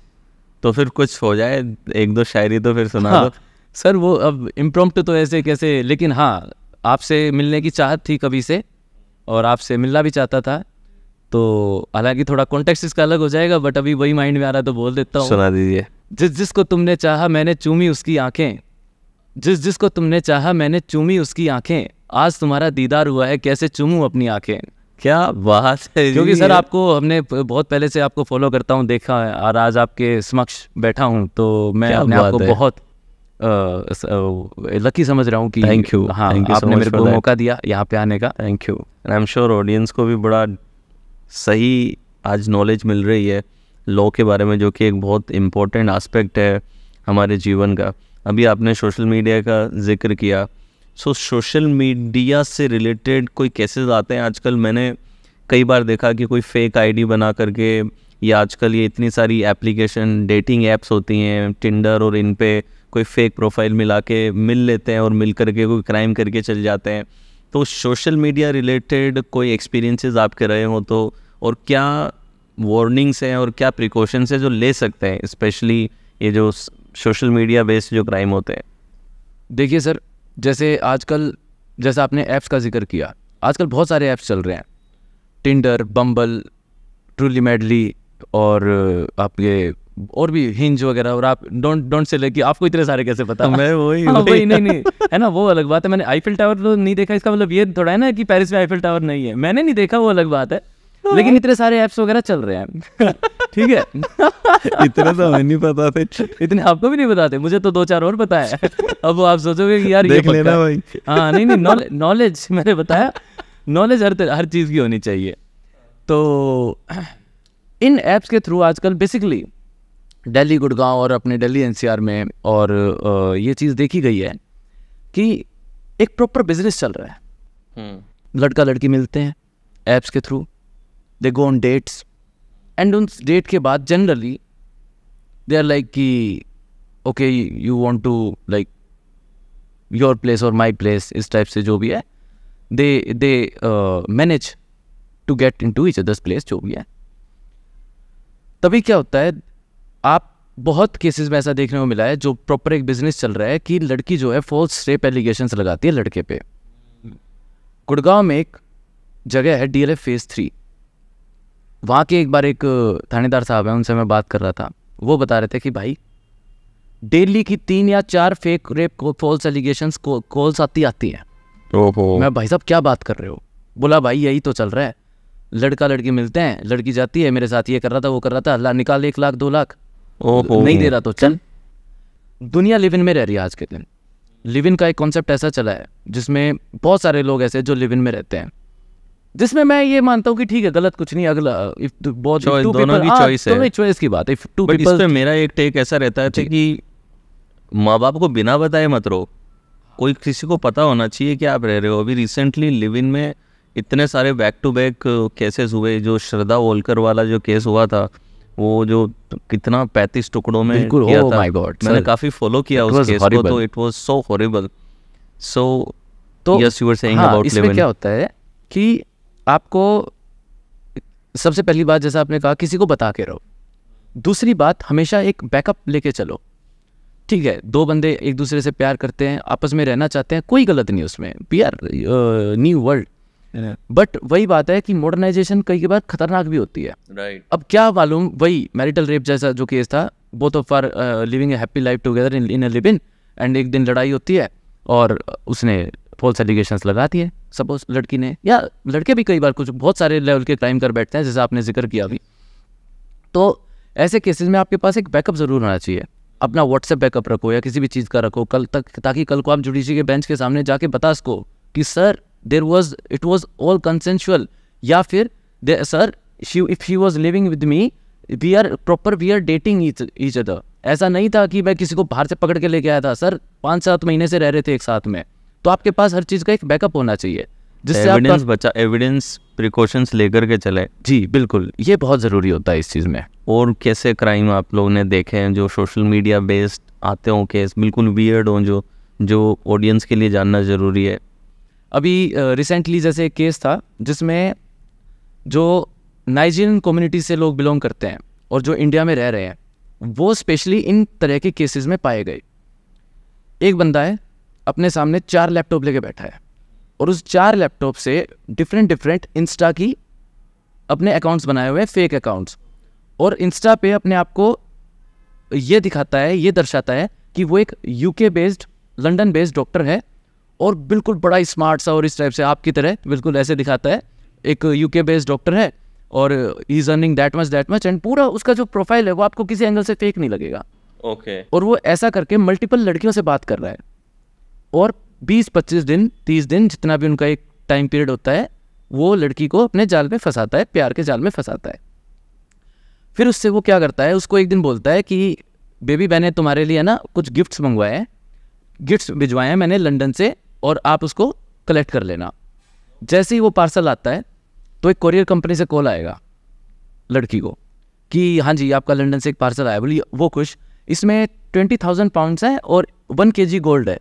तो फिर कुछ हो जाए एक दो शायरी तो फिर सुना हाँ, दो सर वो अब इम्प्रोम्प्ट तो ऐसे कैसे लेकिन हाँ आपसे मिलने की चाहत थी कभी से और आपसे मिलना भी चाहता था तो हालांकि थोड़ा कॉन्टेक्स्ट इसका अलग हो जाएगा बट अभी वही माइंड में आ रहा है तो बोल देता हूँ सुना दीजिए जिस जिस को तुमने चाहा मैंने चूमी उसकी आंखें जिस जिस को तुमने चाहा मैंने चूमी उसकी आंखें आज तुम्हारा दीदार हुआ है कैसे चूमू अपनी आंखें क्या बात है क्योंकि सर आपको हमने बहुत पहले से आपको फॉलो करता हूँ देखा है और आज आपके समक्ष बैठा हूँ तो मैं अपने आपको बहुत लकी समझ रहा हूँ कि थैंक यू हाँ आपने मेरे को मौका दिया यहाँ पे आने का thank you I am sure audience को भी बड़ा सही आज नॉलेज मिल रही है लॉ के बारे में जो कि एक बहुत इम्पोर्टेंट आस्पेक्ट है हमारे जीवन का अभी आपने सोशल मीडिया का जिक्र किया सो सोशल मीडिया से रिलेटेड कोई केसेस आते हैं आजकल मैंने कई बार देखा कि कोई फेक आईडी बना करके या आजकल ये इतनी सारी एप्लीकेशन डेटिंग एप्स होती हैं टिंडर और इन पे कोई फेक प्रोफाइल मिला के मिल लेते हैं और मिल करके कोई क्राइम करके चल जाते हैं तो सोशल मीडिया रिलेटेड कोई एक्सपीरियंसेस आपके रहे हो तो और क्या वार्निंग्स हैं और क्या प्रिकॉशंस हैं जो ले सकते हैं स्पेशली ये जो सोशल मीडिया बेस्ड जो क्राइम होते हैं देखिए सर जैसे आजकल जैसे आपने ऐप्स का जिक्र किया आजकल बहुत सारे ऐप्स चल रहे हैं टिंडर बम्बल ट्रूली मेडली और आपके और भी हिंज वगैरह और आप डोंट डोंट से लेके आपको इतने सारे कैसे पता मैं वही हाँ, वही नहीं नहीं है ना वो अलग बात है मैंने आईफिल टावर तो नहीं देखा इसका मतलब ये थोड़ा है ना कि पेरिस में आईफिल टावर नहीं है मैंने नहीं देखा वो अलग बात है लेकिन इतने सारे ऐप्स वगैरह चल रहे हैं <laughs> ठीक है <laughs> इतना तो हमें नहीं पता थे इतने आपको भी नहीं बताते मुझे तो दो चार और पता है <laughs> अब आप सोचोगे कि यार देख ये लेना भाई हाँ नहीं नहीं नॉलेज मैंने बताया नॉलेज हर हर चीज़ की होनी चाहिए तो <clears throat> इन ऐप्स के थ्रू आजकल बेसिकली दिल्ली गुड़गांव और अपने दिल्ली एनसीआर में और ये चीज़ देखी गई है कि एक प्रॉपर बिजनेस चल रहा है हम्म। लड़का लड़की मिलते हैं ऐप्स के through they go on dates and उन डेट के बाद जनरली दे आर लाइक कि okay you want to like your place और माई प्लेस इस टाइप से जो भी है they they manage to get into each others place जो भी है तभी क्या होता है आप बहुत केसेस में ऐसा देखने को मिला है जो प्रॉपर एक बिजनेस चल रहा है कि लड़की जो है फॉल्स रेप एलिगेशन लगाती है लड़के पे गुड़गांव में एक जगह है डीएलएफ फेज थ्री वहाँ के एक बार एक थानेदार साहब हैं उनसे मैं बात कर रहा था वो बता रहे थे कि भाई डेली की तीन या चार fake rape false allegation calls आती आती हैं ओहो मैं भाई साहब क्या बात कर रहे हो बोला भाई यही तो चल रहा है लड़का लड़की मिलते हैं लड़की जाती है मेरे साथ ये कर रहा था वो कर रहा था अल्लाह निकाल एक लाख दो लाख नहीं दे रहा तो चल दुनिया लिविन में रह रही है आज के दिन लिविन का एक कॉन्सेप्ट ऐसा चला है जिसमें बहुत सारे लोग ऐसे जो लिविन में रहते हैं जिसमें मैं ये मानता हूँ कि ठीक है गलत कुछ नहीं अगला इफ बहुत चॉइस दोनों की चॉइस है दोनों चॉइस की बात है इफ टू पीपल इसमें मेरा एक टेक ऐसा रहता है कि माँ बाप को बिना बताए मत रो कोई किसी को पता होना चाहिए कि आप रह रहे हो अभी रिसेंटली लिव इन में इतने सारे बैक टू बैक केसेस हुए जो श्रद्धा वोलकर वाला जो केस हुआ था वो जो कितना पैंतीस टुकड़ों में किया oh था God, मैंने काफ़ी फॉलो किया उस केस को तो it was so horrible so तो yes you were saying about live in क्या होता है कि आपको सबसे पहली बात जैसा आपने कहा किसी को बता के रहो दूसरी बात हमेशा एक बैकअप लेके चलो ठीक है दो बंदे एक दूसरे से प्यार करते हैं आपस में रहना चाहते हैं कोई गलत नहीं उसमें we are new world but वही बात है कि मॉडर्नाइजेशन कई के बाद खतरनाक भी होती है right. अब क्या मालूम वही मैरिटल रेप जैसा जो केस था both of are living happy life together in in live in and एक दिन लड़ाई होती है और उसने फॉल्स एलिगेशंस लगा दिए सपोज लड़की ने या लड़के भी कई बार कुछ बहुत सारे लेवल के क्राइम कर बैठते हैं जैसे आपने जिक्र किया अभी तो ऐसे केसेस में आपके पास एक बैकअप ज़रूर होना चाहिए अपना व्हाट्सएप बैकअप रखो या किसी भी चीज़ का रखो कल तक ताकि कल को आप जुडिशरी के बेंच के सामने जाके बता सको कि sir there was it was all consensual या फिर sir she if she was living with me we are proper we are dating each other ऐसा नहीं था कि मैं किसी को बाहर से पकड़ के लेके आया था सर पाँच सात महीने से रह रहे थे एक साथ में तो आपके पास हर चीज़ का एक बैकअप होना चाहिए जिससे एविडेंस बचा एविडेंस प्रिकॉशंस लेकर के चले जी बिल्कुल ये बहुत ज़रूरी होता है इस चीज़ में और कैसे क्राइम आप लोगों ने देखे हैं जो सोशल मीडिया बेस्ड आते हों केस बिल्कुल वियर्ड हों जो जो ऑडियंस के लिए जानना ज़रूरी है अभी रिसेंटली जैसे एक केस था जिसमें जो नाइजीरियन कम्युनिटी से लोग बिलोंग करते हैं और जो इंडिया में रह रहे हैं वो स्पेशली इन तरह के केसेस में पाए गए एक बंदा है अपने सामने चार लैपटॉप लेके बैठा है और उस चार लैपटॉप से डिफरेंट डिफरेंट इंस्टा की अपने अकाउंट्स बनाए हुए हैं फेक अकाउंट्स और इंस्टा पे अपने आप को ये दिखाता है ये दर्शाता है कि वो एक UK based London based doctor है और बिल्कुल बड़ा स्मार्ट सा और इस टाइप से आपकी तरह बिल्कुल ऐसे दिखाता है एक यूके बेस्ड डॉक्टर है और is earning that much that much and पूरा उसका जो प्रोफाइल है वो आपको किसी एंगल से फेक नहीं लगेगा ओके okay. और वो ऐसा करके मल्टीपल लड़कियों से बात कर रहा है और 20-25 दिन 30 दिन जितना भी उनका एक टाइम पीरियड होता है वो लड़की को अपने जाल में फंसाता है प्यार के जाल में फंसाता है फिर उससे वो क्या करता है उसको एक दिन बोलता है कि बेबी मैंने तुम्हारे लिए ना कुछ गिफ्ट्स मंगवाए हैं गिफ्ट्स भिजवाए हैं मैंने लंदन से और आप उसको कलेक्ट कर लेना जैसे ही वो पार्सल आता है तो एक कोरियर कंपनी से कॉल आएगा लड़की को कि हाँ जी आपका लंदन से एक पार्सल आया बोली वो खुश इसमें ट्वेंटी थाउजेंड पाउंड्स हैं और वन के जी गोल्ड है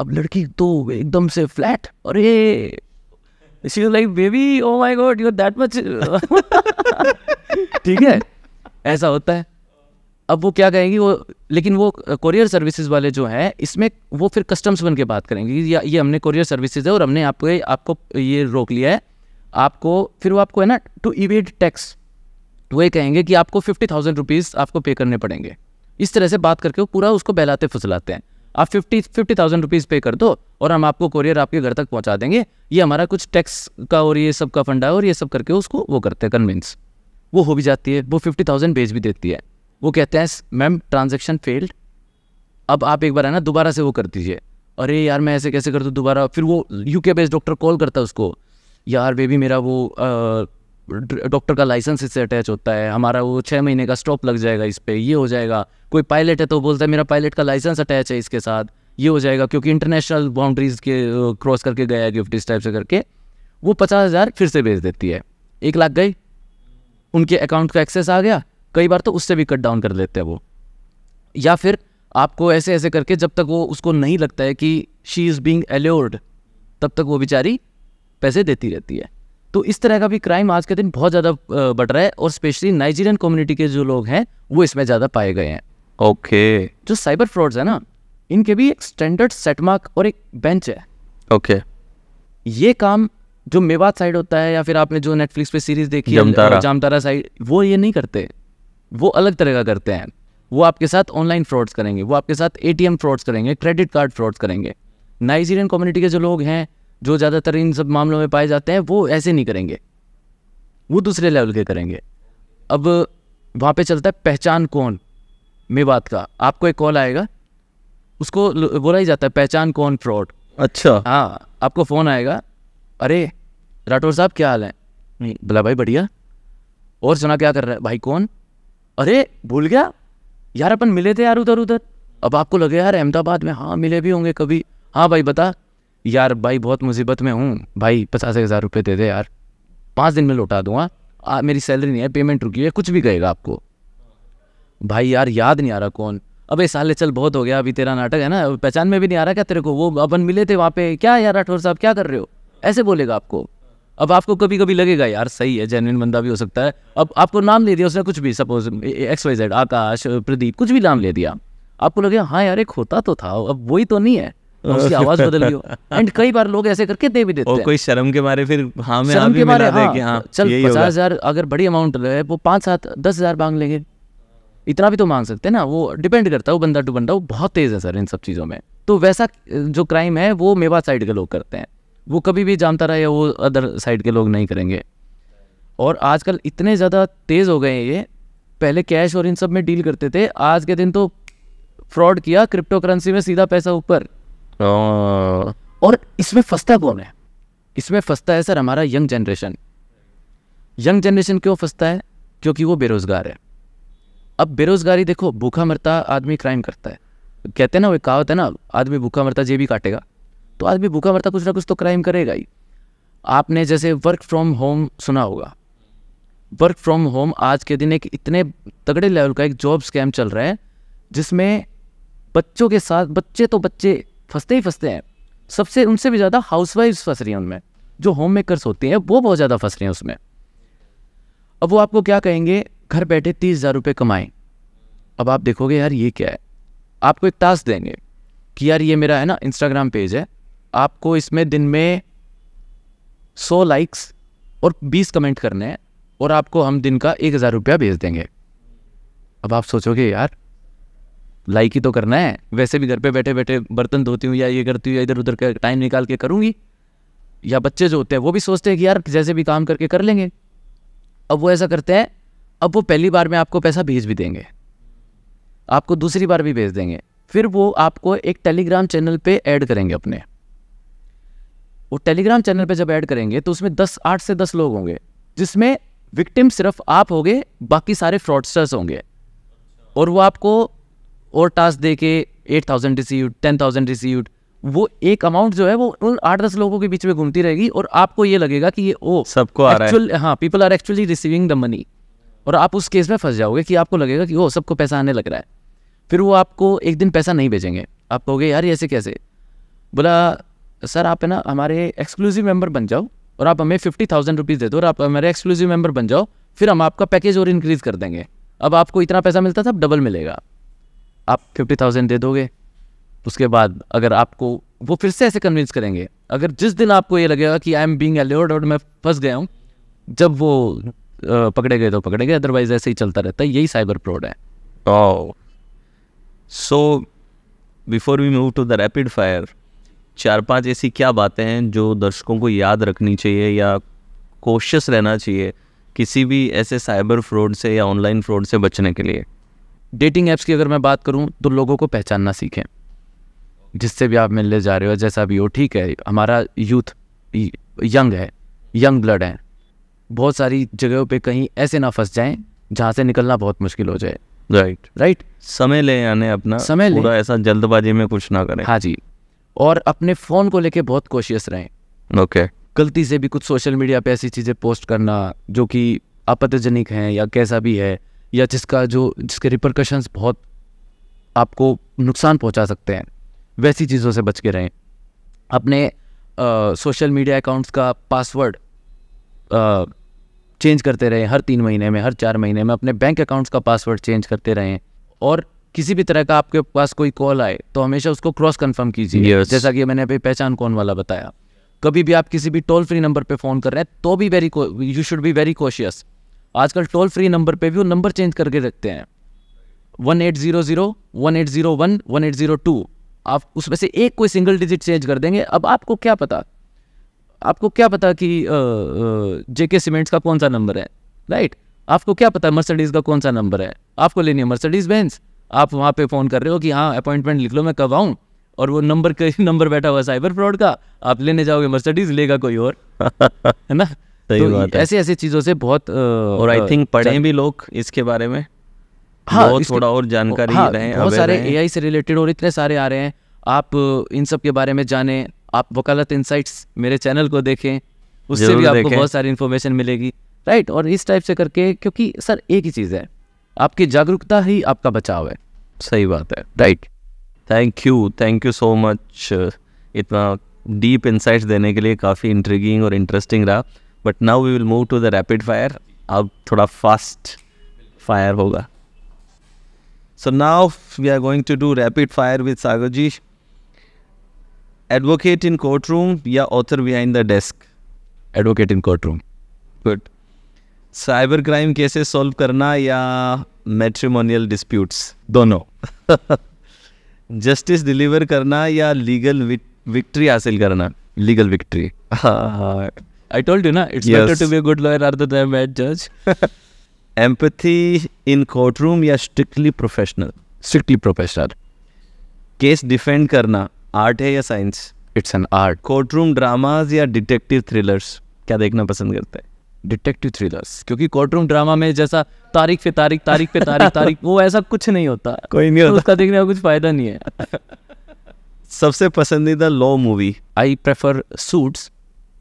अब लड़की तो एकदम से फ्लैट अरे she like baby oh my god you that much ठीक है ऐसा होता है अब वो क्या कहेंगी वो लेकिन वो कोरियर सर्विसेज वाले जो हैं इसमें वो फिर कस्टम्स बन के बात करेंगे या ये हमने कोरियर सर्विसेज है और हमने आपको आपको ये रोक लिया है आपको फिर वो आपको है ना टू इवेड टैक्स वो ये कहेंगे कि आपको फिफ्टी थाउजेंड रुपीज़ आपको पे करने पड़ेंगे इस तरह से बात करके वो पूरा उसको बहलाते फुसलाते हैं आप फिफ्टी फिफ्टी थाउजेंड रुपीज़ पे कर दो और हम आपको कोरियर आपके घर तक पहुंचा देंगे ये हमारा कुछ टैक्स का और ये सब का फंडा है और ये सब करके उसको वो करते हैं कन्विंस वो हो भी जाती है वो फिफ्टी थाउजेंड भेज भी देती है वो कहते हैं मैम ट्रांजेक्शन फेल्ड अब आप एक बार है ना दोबारा से वो कर दीजिए अरे यार मैं ऐसे कैसे कर दूँ दोबारा फिर वो यूके बेस्ड डॉक्टर कॉल करता है उसको यार बेबी मेरा वो डॉक्टर का लाइसेंस इससे अटैच होता है हमारा वो छः महीने का स्टॉप लग जाएगा इस पर ये हो जाएगा कोई पायलट है तो बोलता है मेरा पायलट का लाइसेंस अटैच है इसके साथ ये हो जाएगा क्योंकि इंटरनेशनल बाउंड्रीज के क्रॉस करके गया गिफ्ट इस टाइप से करके वो पचास हज़ार फिर से भेज देती है एक लाख गई उनके अकाउंट का एक्सेस आ गया कई बार तो उससे भी कट डाउन कर लेते हैं वो या फिर आपको ऐसे ऐसे करके जब तक वो उसको नहीं लगता है कि शी इज़ बींग एल्योर्ड तब तक वो बेचारी पैसे देती रहती है तो इस तरह का भी क्राइम आज के दिन बहुत ज़्यादा बढ़ रहा है और स्पेशली नाइजीरियन कम्युनिटी के जो लोग हैं वो इसमें ज़्यादा पाए गए हैं ओके okay. जो साइबर फ्रॉड्स है ना इनके भी एक स्टैंडर्ड सेटमार्क और एक बेंच है ओके okay. ये काम जो मेवात साइड होता है या फिर आपने जो नेटफ्लिक्स पे सीरीज देखी है जामतारा साइड वो ये नहीं करते वो अलग तरह का करते हैं वो आपके साथ ऑनलाइन फ्रॉड्स करेंगे वो आपके साथ एटीएम फ्रॉड्स करेंगे क्रेडिट कार्ड फ्रॉड्स करेंगे नाइजीरियन कम्युनिटी के जो लोग हैं जो ज़्यादातर इन सब मामलों में पाए जाते हैं वो ऐसे नहीं करेंगे वो दूसरे लेवल के करेंगे अब वहाँ पे चलता है पहचान कौन में बात का आपको एक कॉल आएगा उसको बोला ही जाता है पहचान कौन फ्रॉड अच्छा हाँ आपको फ़ोन आएगा अरे राठौर साहब क्या हाल है नहीं बोला भाई बढ़िया और सुना क्या कर रहा है भाई कौन अरे भूल गया यार अपन मिले थे यार उधर उधर अब आपको लगे यार अहमदाबाद में हाँ मिले भी होंगे कभी हाँ भाई बता यार भाई बहुत मुसीबत में हूँ भाई पचास हज़ार रुपये दे दे यार पाँच दिन में लौटा दूँगा मेरी सैलरी नहीं है पेमेंट रुकी है कुछ भी कहेगा आपको भाई यार याद नहीं आ रहा कौन अबे साले चल बहुत हो गया अभी तेरा नाटक है ना पहचान में भी नहीं आ रहा क्या तेरे को वो अपन मिले थे वहाँ पे क्या यार राठौर साहब क्या कर रहे हो ऐसे बोलेगा आपको अब आपको कभी कभी लगेगा यार सही है जेनविन बंदा भी हो सकता है अब आपको नाम ले दिया उसने कुछ भी suppose X Y Z Akash Pradeep कुछ भी नाम ले दिया आपको लगेगा हाँ यार एक होता तो था अब वही तो नहीं है उसकी आवाज बदल गई हो एंड कई बार लोग ऐसे करके दे भी देते हैं कोई शर्म के मारे फिर हाँ में शर्म हाँ के मारे हाँ, कि हाँ, चल पचास हजार अगर बड़ी अमाउंट है वो पांच सात दस हजार मांग लेंगे इतना भी तो मांग सकते हैं ना वो डिपेंड करता है वो बंदा टू बंदा वो बहुत तेज है सर इन सब चीज़ों में तो वैसा जो क्राइम है वो मेवा साइड के लोग करते हैं वो कभी भी जानता रहा वो अदर साइड के लोग नहीं करेंगे और आजकल इतने ज़्यादा तेज़ हो गए हैं ये पहले कैश और इन सब में डील करते थे आज के दिन तो फ्रॉड किया क्रिप्टो करेंसी में सीधा पैसा ऊपर और इसमें फंसता कौन है इसमें फंसता है सर हमारा यंग जनरेशन यंग जनरेशन क्यों फंसता है क्योंकि वो बेरोज़गार है अब बेरोज़गारी देखो भूखा मरता आदमी क्राइम करता है कहते हैं ना वो कहावत है ना आदमी भूखा मरता जेबी काटेगा तो आदमी भूखा मरता कुछ ना कुछ तो क्राइम करेगा ही आपने जैसे वर्क फ्रॉम होम सुना होगा वर्क फ्रॉम होम आज के दिन एक इतने तगड़े लेवल का एक जॉब स्कैम चल रहा है जिसमें बच्चों के साथ बच्चे तो बच्चे फंसते ही फंसते हैं सबसे उनसे भी ज़्यादा हाउस वाइफ फंस रही हैं उनमें जो होम मेकरस होती हैं वो बहुत ज़्यादा फंस रहे हैं उसमें अब वो आपको क्या कहेंगे घर बैठे तीस हज़ार रुपये कमाएं अब आप देखोगे यार ये क्या है आपको एक टास्क देंगे कि यार ये मेरा है ना इंस्टाग्राम पेज है आपको इसमें दिन में सौ लाइक्स और बीस कमेंट करने हैं और आपको हम दिन का एक हज़ार रुपया भेज देंगे अब आप सोचोगे यार लाइक ही तो करना है वैसे भी घर पे बैठे बैठे बर्तन धोती हूँ या ये करती हूँ या इधर उधर का टाइम निकाल के करूँगी या बच्चे जो होते हैं वो भी सोचते हैं कि यार जैसे भी काम करके कर लेंगे अब वो ऐसा करते हैं अब वो पहली बार में आपको पैसा भेज भी देंगे आपको दूसरी बार भी भेज देंगे फिर वो आपको एक टेलीग्राम चैनल पे ऐड करेंगे अपने वो टेलीग्राम चैनल पे जब ऐड करेंगे तो उसमें दस आठ से दस लोग होंगे जिसमें विक्टिम सिर्फ आप होंगे बाकी सारे फ्रॉडस्टर्स होंगे और वो आपको और टास्क दे के eight thousand receive ten thousand receive वो एक अमाउंट जो है वो उन आठ दस लोगों के बीच में घूमती रहेगी और आपको ये लगेगा कि ये ओ सबको हाँ people are actually receiving the money और आप उस केस में फंस जाओगे कि आपको लगेगा कि ओ सबको पैसा आने लग रहा है फिर वो आपको एक दिन पैसा नहीं भेजेंगे आप कहोगे यार ऐसे कैसे बोला सर आप है ना हमारे एक्सक्लूसिव मेंबर बन जाओ और आप हमें फिफ्टी थाउजेंड रुपीज़ दे दो और आप हमारे एक्सक्लूसिव मेंबर बन जाओ फिर हम आपका पैकेज और इंक्रीज़ कर देंगे अब आपको इतना पैसा मिलता था अब डबल मिलेगा आप फिफ्टी थाउजेंड दे दोगे उसके बाद अगर आपको वो फिर से ऐसे कन्विंस करेंगे अगर जिस दिन आपको ये लगेगा कि आई एम बींग एलोर्ड और मैं फंस गया हूँ जब वो पकड़े गए तो पकड़े गए अदरवाइज ऐसे ही चलता रहता है यही साइबर फ्रॉड है so before we move to the rapid fire चार पांच ऐसी क्या बातें हैं जो दर्शकों को याद रखनी चाहिए या कोशिश रहना चाहिए किसी भी ऐसे साइबर फ्रॉड से या ऑनलाइन फ्रॉड से बचने के लिए डेटिंग ऐप्स की अगर मैं बात करूँ तो लोगों को पहचानना सीखें जिससे भी आप मिलने जा रहे हो जैसा भी हो ठीक है हमारा यूथ यंग है यंग ब्लड है बहुत सारी जगहों पे कहीं ऐसे ना फंस जाएं जहाँ से निकलना बहुत मुश्किल हो जाए राइट right. Right right? समय लें यानी अपना समय लें ऐसा जल्दबाजी में कुछ ना करें हाँ जी और अपने फ़ोन को लेके बहुत कोशिश रहें ओके okay. गलती से भी कुछ सोशल मीडिया पे ऐसी चीज़ें पोस्ट करना जो कि आपत्तिजनक हैं या कैसा भी है या जिसका जो जिसके रिप्रकशंस बहुत आपको नुकसान पहुंचा सकते हैं वैसी चीज़ों से बच के रहें अपने सोशल मीडिया अकाउंट्स का पासवर्ड चेंज करते रहें हर तीन महीने में हर चार महीने में अपने बैंक अकाउंट्स का पासवर्ड चेंज करते रहें और किसी भी तरह का आपके पास कोई कॉल आए तो हमेशा उसको क्रॉस कंफर्म कीजिए yes. जैसा कि मैंने अभी पहचान कौन वाला बताया कभी भी आप किसी भी टोल फ्री नंबर पे फ़ोन कर रहे हैं तो भी very you should be very cautious आजकल टोल फ्री नंबर पे भी वो नंबर चेंज करके रखते हैं one eight zero zero one eight zero one one eight zero two आप उसमें से एक कोई सिंगल डिजिट चेंज कर देंगे अब आपको क्या पता आपको क्या पता कि जेके सीमेंट्स का कौन सा नंबर है राइट आपको क्या पता मर्सडीज़ का कौन सा नंबर है आपको लेनी है मर्सडीज़ बेंस आप वहाँ पे फ़ोन कर रहे हो कि हाँ अपॉइंटमेंट लिख लो मैं कब आऊँ और वो नंबर <laughs> नंबर बैठा हुआ साइबर फ्रॉड का आप लेने जाओगे मर्सडीज़ लेगा कोई और <laughs> है ना सही तो बात ऐसी ऐसी चीज़ों से बहुत आ, और आई थिंक पढ़े भी लोग इसके बारे में हाँ बहुत थोड़ा और जानकारी हाँ, रहे बहुत सारे ए आई से रिलेटेड और इतने सारे आ रहे हैं आप इन सब के बारे में जाने आप वकालत इनसाइट्स मेरे चैनल को देखें उससे भी आपको बहुत सारी इन्फॉर्मेशन मिलेगी राइट और इस टाइप से करके क्योंकि सर एक ही चीज़ है आपकी जागरूकता ही आपका बचाव है सही बात है right thank you thank you so much इतना डीप इंसाइट्स देने के लिए काफ़ी इंट्रिगिंग और इंटरेस्टिंग रहा but now we will move to the rapid fire अब थोड़ा फास्ट फायर होगा so now we are going to do rapid fire with Sagar ji advocate in court room या author behind the desk advocate in court room good cyber crime कैसे सॉल्व करना या मैट्रिमोनियल डिस्प्यूट्स दोनों जस्टिस <laughs> डिलीवर करना या लीगल विक्ट्री हासिल करना legal victory <laughs> I told you, na, it's yes. better to be a good lawyer rather than a bad judge. <laughs> Empathy in courtroom या strictly professional? Strictly professional. Case defend करना आर्ट है या science it's an art courtroom dramas या डिटेक्टिव थ्रिलर्स क्या देखना पसंद करता है डिटेक्टिव थ्रिलर्स क्योंकि कोर्टरूम ड्रामा में जैसा तारीख पे तारीख तारीख पे तारीख तारीख वो ऐसा कुछ नहीं होता कोई नहीं होता उसका देखने का कुछ फायदा नहीं है सबसे पसंदीदा law movie I prefer Suits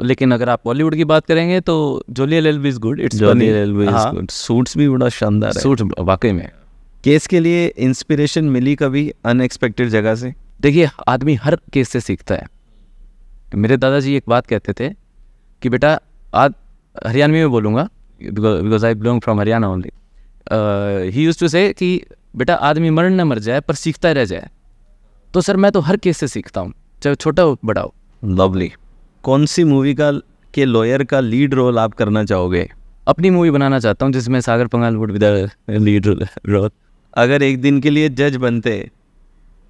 लेकिन अगर आप बॉलीवुड की बात करेंगे तो Jolly L is good it's Jolly L good Suits भी बड़ा शानदार है सूट वाकई में केस के लिए इंस्पिरेशन मिली कभी अनएक्सपेक्टेड जगह से देखिए आदमी हर केस से सीखता है मेरे दादाजी एक बात कहते थे कि बेटा आज हरियाणवी में बोलूँगा because I belong from Haryana only ही यूज़ टू से कि बेटा आदमी मर न मर जाए पर सीखता रह जाए तो सर मैं तो हर केस से सीखता हूँ चाहे छोटा हो बड़ा हो लवली कौन सी मूवी का के लॉयर का लीड रोल आप करना चाहोगे अपनी मूवी बनाना चाहता हूँ जिसमें Sagar Pangal would with lead role अगर एक दिन के लिए जज बनते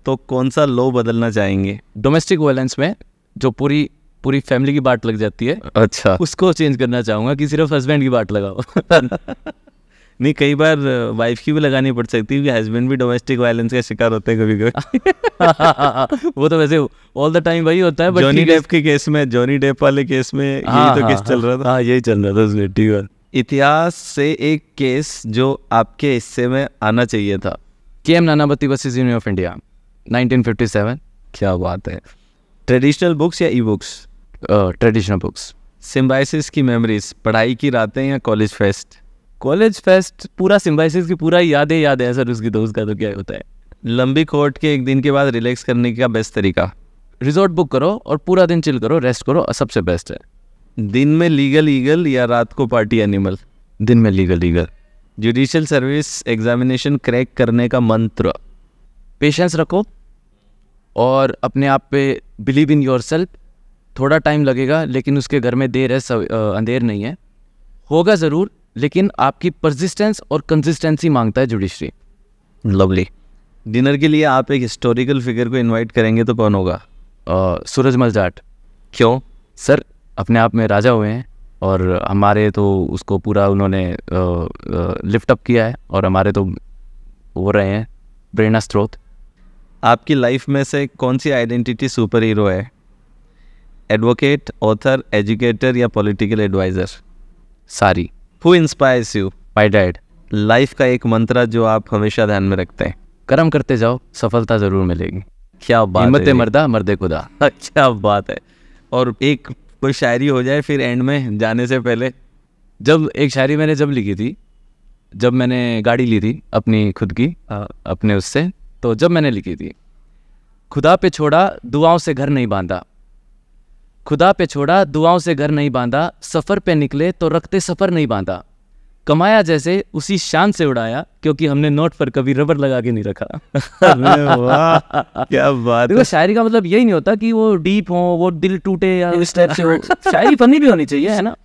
तो कौन सा लॉ बदलना चाहेंगे डोमेस्टिक वायलेंस में जो पूरी पूरी फैमिली की बाट लग जाती है अच्छा उसको चेंज करना चाहूँगा कि सिर्फ हस्बैंड की बाट लगाओ <laughs> <laughs> नहीं कई बार वाइफ की भी लगानी पड़ सकती है क्योंकि हस्बैंड भी डोमेस्टिक वायलेंस का शिकार होते हैं कभी कभी <laughs> वो तो वैसे ऑल द टाइम वही होता है जॉनी डेप के केस में जॉनी डेप वाले केस में यही हाँ, तो केस हाँ, चल हाँ। रहा था यही चल रहा था उसमें ठीक है इतिहास से एक केस जो आपके हिस्से में आना चाहिए था K M Nanavati versus Union of India 1957 क्या बात है ट्रेडिशनल बुक्स या e books traditional books Symbiosis की मेमोरीज पढ़ाई की रातें या कॉलेज फेस्ट कॉलेज फेस्ट पूरा सिम्बाइसिस की पूरा यादें याद है सर उसकी दोस्त का तो क्या होता है लंबी कोर्ट के एक दिन के बाद रिलैक्स करने का बेस्ट तरीका रिजॉर्ट बुक करो और पूरा दिन चिल करो रेस्ट करो सबसे बेस्ट है दिन में लीगल ईगल या रात को पार्टी एनिमल दिन में legal eagle judicial service examination crack करने का मंत्र पेशेंस रखो और अपने आप पे बिलीव इन योर सेल्फ थोड़ा टाइम लगेगा लेकिन उसके घर में देर है सब अंधेर नहीं है होगा ज़रूर लेकिन आपकी परसिस्टेंस और कंसिस्टेंसी मांगता है जुडिशरी लवली डिनर के लिए आप एक हिस्टोरिकल फिगर को इनवाइट करेंगे तो कौन होगा सूरजमल जाट क्यों सर अपने आप में राजा हुए हैं और हमारे तो उसको पूरा उन्होंने लिफ्ट अप किया है और हमारे तो वो रहे हैं प्रेरणा स्रोत आपकी लाइफ में से कौन सी आइडेंटिटी सुपर हीरो है एडवोकेट ऑथर एजुकेटर या political adviser sorry who inspires you my dad life का एक मंत्र जो आप हमेशा ध्यान में रखते हैं कर्म करते जाओ सफलता ज़रूर मिलेगी क्या बात हिम्मत मर्दा मर्दे खुदा अच्छा बात है और एक कोई शायरी हो जाए फिर एंड में जाने से पहले जब एक शायरी मैंने जब लिखी थी जब मैंने गाड़ी ली थी अपनी खुद की आ, अपने उससे तो जब मैंने लिखी थी खुदा पे छोड़ा दुआओं से घर नहीं बांधा खुदा पे छोड़ा दुआओं से घर नहीं बांधा सफ़र पे निकले तो रखते सफ़र नहीं बांधा कमाया जैसे उसी शान से उड़ाया क्योंकि हमने नोट पर कभी रबर लगा के नहीं रखा <laughs> क्या बात देखो शायरी का मतलब यही नहीं होता कि वो डीप हो वो दिल टूटे या इस टाइप से हो शायरी फनी भी होनी चाहिए है ना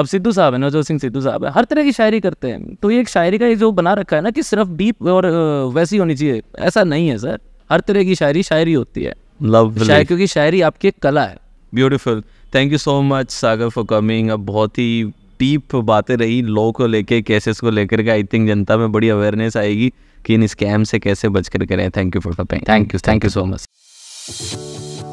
अब सिद्धू साहब है नवजोत सिंह सिद्धू साहब है हर तरह की शायरी करते हैं तो ये एक शायरी का ये जो बना रखा है ना कि सिर्फ डीप और वैसी होनी चाहिए ऐसा नहीं है सर हर तरह की शायरी शायरी होती है क्योंकि शायरी आपकी एक कला है beautiful thank you so much Sagar for coming अब बहुत ही डीप बातें रही लॉ को लेके केसेस को लेकर के आई थिंक जनता में बड़ी अवेयरनेस आएगी कि इन स्कैम से कैसे बच कर करें thank you for coming thank you thank you so much